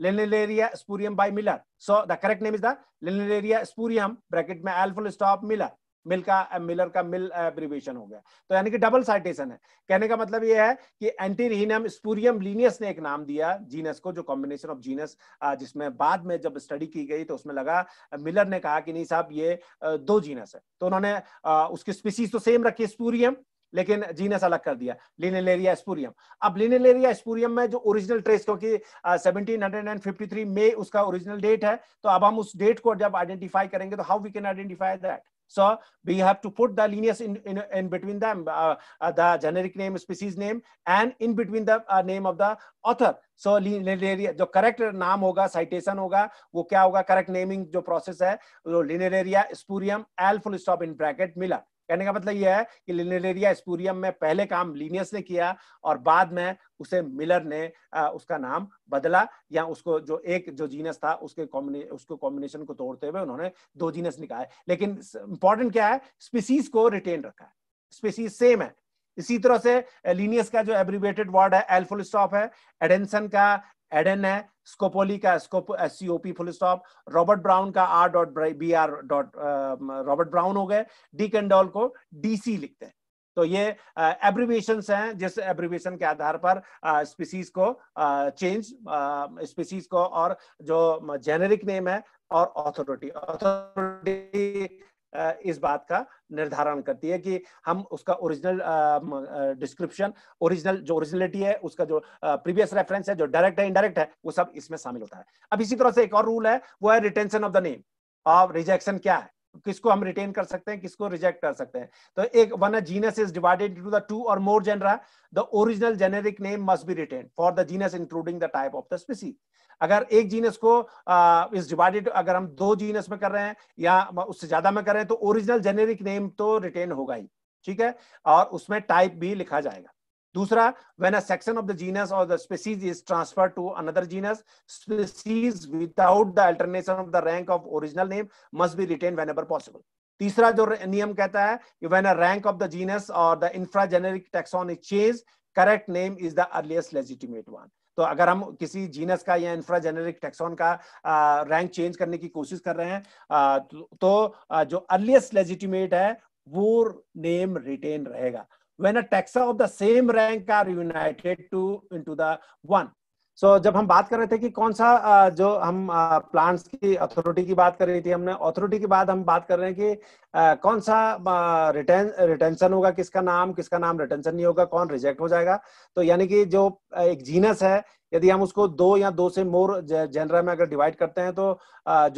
spurium by Miller. So the correct name is the Lenularia spurium bracket में alpha stop Miller. Mill का Miller uh, का मिल abbreviation uh, हो गया तो यानी कि double citation है कहने का मतलब यह है कि एंटीरिनम स्पूरियम लीनियस ने एक नाम दिया जीनस को जो कॉम्बिनेशन ऑफ जीनस जिसमें बाद में जब स्टडी की गई तो उसमें लगा मिलर uh, ने कहा कि नहीं साहब ये दो जीनस है तो उन्होंने उसकी स्पीसीज तो सेम रखी स्पूरियम लेकिन जीनस अलग कर दिया लिनेलेरिया स्पूरियम अब लिनेलेरिया स्पूरियम में जो ओरिजिनल ट्रेस क्योंकि seventeen hundred and fifty three में उसका ओरिजिनल डेट है तो अब हम उस डेट को जब आइडेंटिफाई करेंगे तो how we can identify that So we have to put the lineage in, in, in between them, uh, uh, the generic name, species name, and in between the uh, name of the author. So linear जो correct नाम होगा citation होगा वो क्या होगा correct naming जो process है वो linearia spurium alpha stop in bracket Miller. कहने का मतलब यह है कि लिनेरिया स्पूरियम में पहले काम लीनियस ने किया और बाद में उसे मिलर ने आ, उसका नाम बदला या उसको जो एक जो जीनस था उसके कॉम्बिने उसको कॉम्बिनेशन को तोड़ते हुए उन्होंने दो जीनस निकाले लेकिन इंपॉर्टेंट क्या है स्पीसीज को रिटेन रखा है स्पीसीज सेम है इसी तरह से लीनियस का जो एब्रीवेटेड वर्ड है एल्फोल स्टॉप है एडेंसन का एडन है स्कोपोली का Scop S C O P full stop Robert Brown का R dot B R dot Robert Brown हो गए डी कैंडॉल को डीसी लिखते हैं तो ये एब्रीवेशन uh, हैं जिस एब्रीवेशन के आधार पर स्पीसीज uh, को चेंज uh, स्पीसीज uh, को और जो जेनेरिक uh, नेम है और ऑथोरिटी ऑथोरिटी इस बात का निर्धारण करती है कि हम उसका ओरिजिनल डिस्क्रिप्शन ओरिजिनल जो ओरिजिनलिटी है उसका जो प्रीवियस रेफरेंस है जो डायरेक्ट है इनडायरेक्ट है वो सब इसमें शामिल होता है अब इसी तरह से एक और रूल है वो है रिटेंशन ऑफ द नेम और रिजेक्शन क्या है किसको हम रिटेन कर सकते हैं किसको रिजेक्ट कर सकते हैं तो एक one genus is divided into the two or more genera the original generic name must be retain for the genus including the type of the specie अगर एक जीनस को इज uh, डिवाइडेड अगर हम दो जीनस में कर रहे हैं या उससे ज्यादा में कर रहे हैं तो ओरिजिनल जेनेरिक नेम तो रिटेन होगा ही ठीक है और उसमें टाइप भी लिखा जाएगा दूसरा when a section of the genus or the is transfer to another genus species without the alternation of the rank of original name must be retain whenever possible तीसरा जो नियम कहता है कि when a rank of the genus or the infrageneric taxon is change correct name is the earliest legitimate one तो अगर हम किसी जीनस का या इंफ्राजेनेरिक टेक्सॉन का रैंक चेंज करने की कोशिश कर रहे हैं तो, तो जो अर्लीस्ट लेजिटिमेट है वो नेम रिटेन रहेगा when a taxa of the same rank are united to into the one so, जब हम बात कर रहे थे कि कौन सा जो हम प्लांट्स की अथॉरिटी की बात कर रही थी हमने अथॉरिटी के बाद हम बात कर रहे हैं कि कौन सा रिटेन रिटेंशन होगा किसका नाम किसका नाम रिटेंशन नहीं होगा कौन रिजेक्ट हो जाएगा तो यानी कि जो एक जीनस है यदि हम उसको दो या दो से मोर जेनरा में अगर डिवाइड करते हैं तो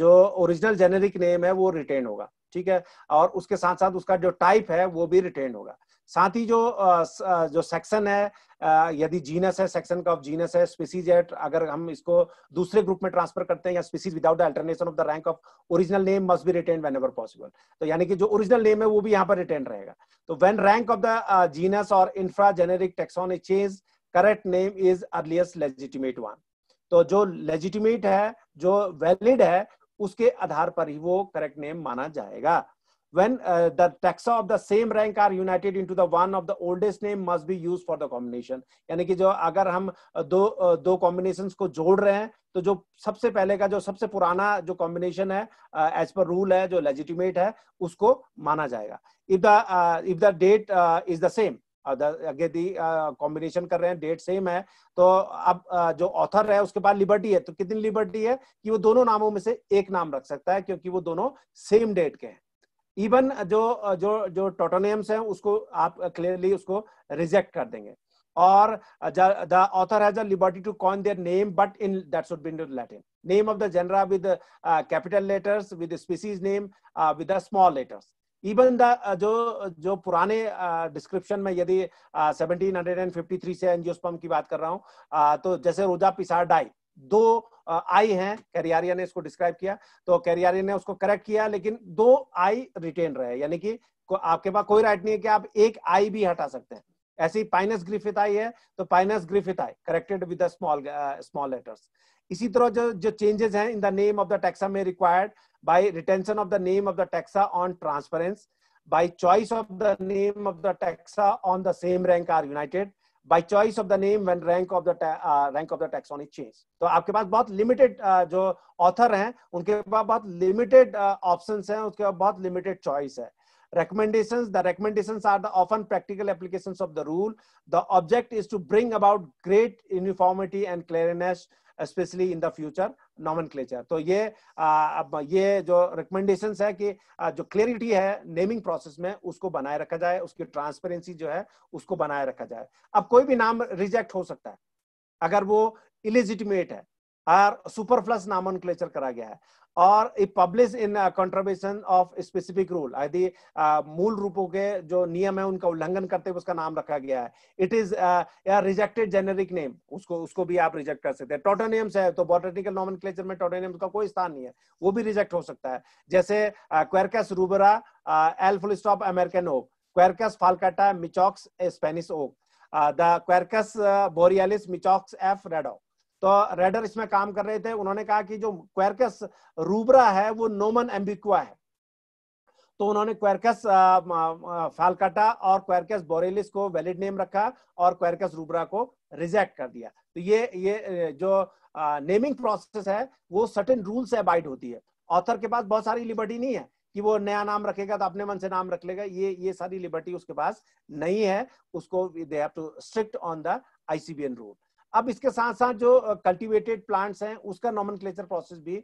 जो ओरिजिनल जेनेरिक नेम है वो रिटेन होगा ठीक है और उसके साथ साथ उसका जो टाइप है वो भी रिटेन होगा साथ ही जो जो सेक्शन है यदि जीनस है सेक्शन का ऑफ जीनस है स्पीसीज है अगर हम इसको दूसरे ग्रुप में ट्रांसफर करते हैं या species without alternation of the rank of original name must be retain whenever possible तो यानी कि जो ओरिजिनल नेम है वो भी यहाँ पर रिटेन रहेगा तो when rank of the genus or infra generic taxon a change correct name is earliest legitimate one तो जो लेजिटिमेट है जो वैलिड है उसके आधार पर ही वो करेक्ट नेम माना जाएगा when the taxa of the same rank are united into then of the oldest name must be use for the combination यानी कि जो अगर हम uh, दो uh, दो कॉम्बिनेशन को जोड़ रहे हैं तो जो सबसे पहले का जो सबसे पुराना जो कॉम्बिनेशन है एज पर रूल है जो लेजिटिमेट है उसको माना जाएगा if the if the date is the same combination कर रहे हैं डेट सेम है तो अब जो ऑथर है उसके पास लिबर्टी है तो कितनी लिबर्टी है कि वो दोनों नामों में से एक नाम रख सकता है क्योंकि वो दोनों सेम डेट के हैं इवन जो जो जो टोटोनियम्स हैं उसको आप क्लियरली उसको रिजेक्ट कर देंगे और the author has liberty to coin their name but in that should be Latin name of the genera with capital letters with species name with small letters even the uh, जो जो पुराने description uh, में यदि 1753 uh, से angiosperm की बात कर रहा हूं तो जैसे रोजा पिसार डाई दो आई हैं कैरियारिया ने इसको डिस्क्राइब किया तो कैरियारिया ने उसको करेक्ट किया लेकिन दो आई रिटेन रहे यानी कि आपके पास कोई राइट नहीं है कि आप एक आई भी हटा सकते हैं ऐसी पाइनस ग्रिफिथ आई है तो Pinus griffithii corrected with small small letters इसी तरह जो जो चेंजेस हैं in the name of the taxa में required by retention of the name of the taxa on transference, by choice of the name of the taxa on the same rank are united, by choice of the name when rank of the uh, rank of the taxon is changed. तो आपके पास बहुत limited uh, jo author hain unke paas bahut limited uh, options hain uske paas bahut limited choice hai recommendations the recommendations are the often practical applications of the rule the object is to bring about great uniformity and clearness specially in the future नॉमन तो ये अब ये जो recommendation है कि जो clarity है नेमिंग प्रोसेस में उसको बनाए रखा जाए उसकी ट्रांसपेरेंसी जो है उसको बनाए रखा जाए अब कोई भी नाम रिजेक्ट हो सकता है अगर वो इलिजिटिमेट है प्लस नामन क्लेचर करा गया है और इ publish in contravention of specific rule यदि मूल रूपों के जो नियम है उनका उल्लंघन करते हुए उसका नाम रखा गया है it is rejected generic name उसको उसको भी आप रिजेक्ट कर सकते हैं टोटोनियम्स है तो बॉटनिकल नॉमन में टोटोनियम्स का कोई स्थान नहीं है वो भी रिजेक्ट हो सकता है जैसे Quercus rubra L full stop American oak Quercus falcata Michaux Spanish oak the Quercus borealis Michaux F रेडो तो रेडर इसमें काम कर रहे थे उन्होंने कहा कि जो क्वेरकस रूबरा है वो नोमन एम्बिकुआ है तो उन्होंने क्वेरकस फालकाटा और क्वेरकस बोरेलिस को वैलिड नेम रखा और क्वेरकस रूबरा को रिजेक्ट कर दिया तो ये ये जो नेमिंग प्रोसेस है वो सर्टेन रूल से अबाइड होती है ऑथर के पास बहुत सारी लिबर्टी नहीं है कि वो नया नाम रखेगा तो अपने मन से नाम रख लेगा ये ये सारी लिबर्टी उसके पास नहीं है उसको they have to strict on the ICBN rule अब इसके साथ साथ जो कल्टीवेटेड प्लांट्स हैं उसका नॉमन प्रोसेस भी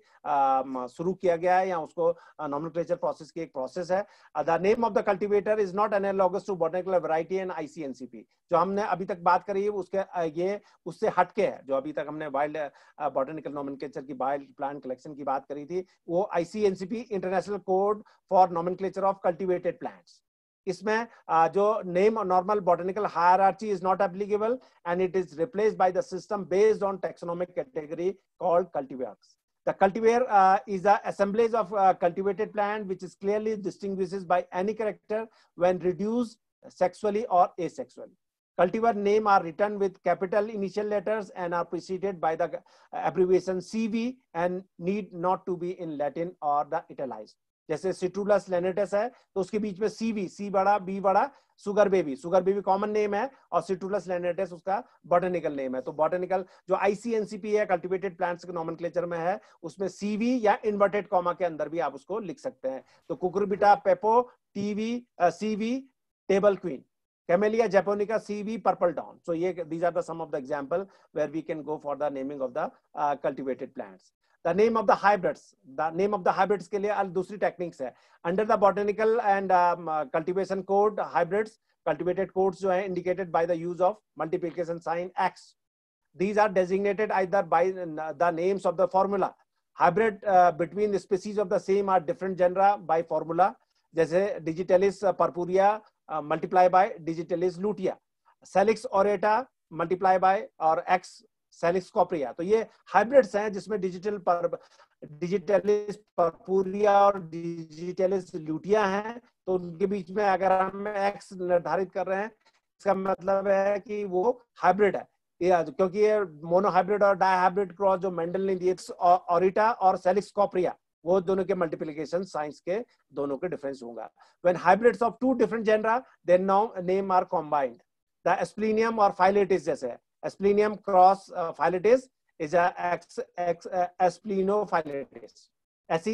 शुरू किया गया है या उसको नॉमन प्रोसेस की एक प्रोसेस है the name of the cultivator is not analogous to botanical variety and ICNCP जो हमने अभी तक बात करी है उसके ये उससे हटके है जो अभी तक हमने वाइल्ड बॉटनिकल नॉमन की वाइल्ड प्लांट कलेक्शन की बात करी थी वो आईसीएनसीपी इंटरनेशनल कोड फॉर नॉमन ऑफ कल्टिवेटेड प्लांट्स इसमें जो name normal normal botanical hierarchy is not applicable, and it is replaced by the system based on taxonomic category called cultivars. The cultivar uh, is the assemblage of uh, cultivated plant which is clearly distinguished by any character when reduced sexually or asexually. Cultivar name are written with capital initial letters and are preceded by the uh, abbreviation CV and need not to be in Latin or the italicized. जैसे सिटूलस लेनेटस है तो उसके बीच में सी भी सी बड़ा B बड़ा sugar baby sugar baby common name है और सिटूलस लेनेटस उसका बॉटेनिकल नेम है तो बॉटेनिकल जो आईसीएनसीपी है कल्टिवेटेड प्लांट्स के नॉमनक्लेचर में है उसमें सीवी या इन्वर्टेड कॉमा के अंदर भी आप उसको लिख सकते हैं तो Cucurbita pepo CV CV table queen Camellia japonica CV purple down. So yeah, these are the the of of the where we can go for the naming of the uh, cultivated the name of the hybrids the name of the hybrids के लिए दूसरी techniques है under the botanical and cultivation code hybrids cultivated codes जो है indicated by the use of multiplication sign X these are designated either by the names of the formula hybrid between species of the same or different genera by formula जैसे Digitalis purpurea multiply by Digitalis lutea Salix aurita multiply bye और X Salix caprea तो ये hybrids हैं जिसमें digital पर digitalis परपूरिया और digitalis lutea हैं तो उनके बीच में अगर हम एक्स निर्धारित कर रहे हैं इसका मतलब है कि वो हाइब्रिड है या क्योंकि ये मोनो हाइब्रिड और डाई हाइब्रिड क्रॉस जो मेंडल ने दिए ऑरिटा और सेलिस्कोप्रिया वो दोनों के मल्टीप्लीकेशन साइंस के दोनों के डिफरेंस होगा when hybrids of two different genera then now name are combined the Asplenium और फाइलेटिस जैसे है Asplenium cross uh, is a ex, ex, uh, SE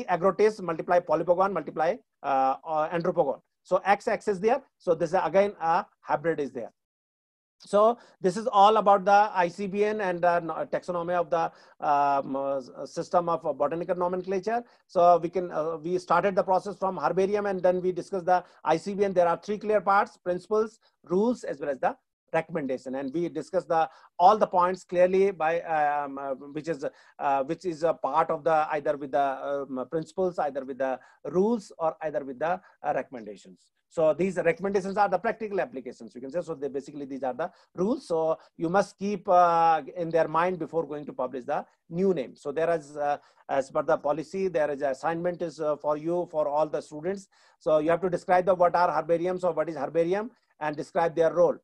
agrotis multiply polypogon multiply uh, uh andropogon. So X X is there. So this is again a hybrid is there. So this is all about the ICBN and the taxonomy of the um, uh, uh, system of botanical nomenclature. So we can uh, we started the process from herbarium and then we discussed the ICBN. There are three clear parts: principles, rules, as well as the recommendation and we discuss the all the points clearly by um, uh, which is uh, which is a part of the either with the um, principles either with the rules or either with the uh, recommendations so these recommendations are the practical applications you can say so they basically these are the rules so you must keep uh, in their mind before going to publish the new name so there is uh, as per the policy there is assignment is uh, for you for all the students so you have to describe the what are herbariums or what is herbarium and describe their role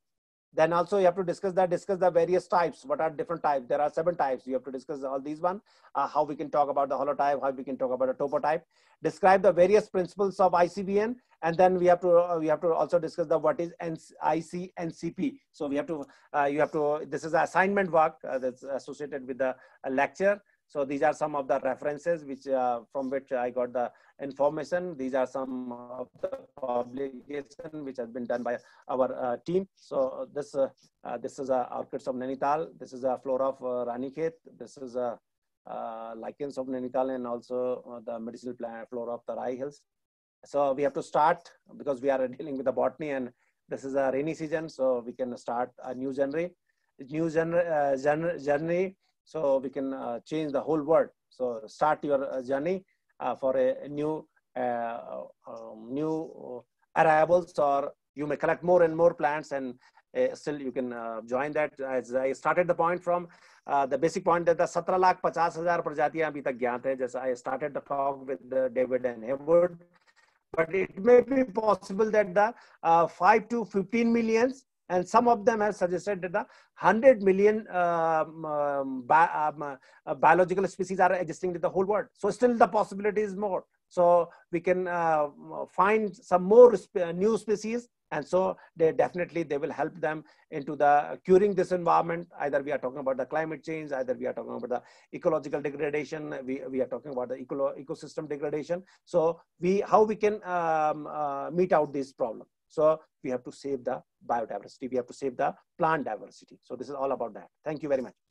then also you have to discuss that discuss the various types what are different types there are seven types you have to discuss all these one uh, how we can talk about the holotype how we can talk about a topotype describe the various principles of icbn and then we have to uh, we have to also discuss the what is ic and cp so we have to uh, you have to this is the assignment work uh, that's associated with the uh, lecture so these are some of the references which uh, from which I got the information. These are some of the publication which has been done by our uh, team. So this uh, uh this is a uh, orchids of Nainital. This is a flora of uh, Ranikhet. This is a uh, lichens of Nainital and also the medicinal plant flora of the Rai Hills. So we have to start because we are dealing with the botany and this is a rainy season. So we can start a new genre, new genre, genre, genre so we can uh, change the whole world. So start your uh, journey uh, for a new um, new arrivals, or you may collect more and more plants, and still you can join that. As I started the point from the basic point that the 17 lakh 50 हजार प्रजातियां अभी तक ज्ञात I started the talk with David and Edward, but it may be possible that the uh, 5 to 15 millions and some of them have suggested that the 100 million uh, um, um, bi um, uh, uh, biological species are existing in the whole world. So still the possibility is more. So we can uh, find some more uh, new species. And so they definitely, they will help them into the curing this environment. Either we are talking about the climate change, either we are talking about the ecological degradation, we, we are talking about the eco ecosystem degradation. So we, how we can um, meet out this problem. So we have to save the biodiversity. We have to save the plant diversity. So this is all about that. Thank you very much.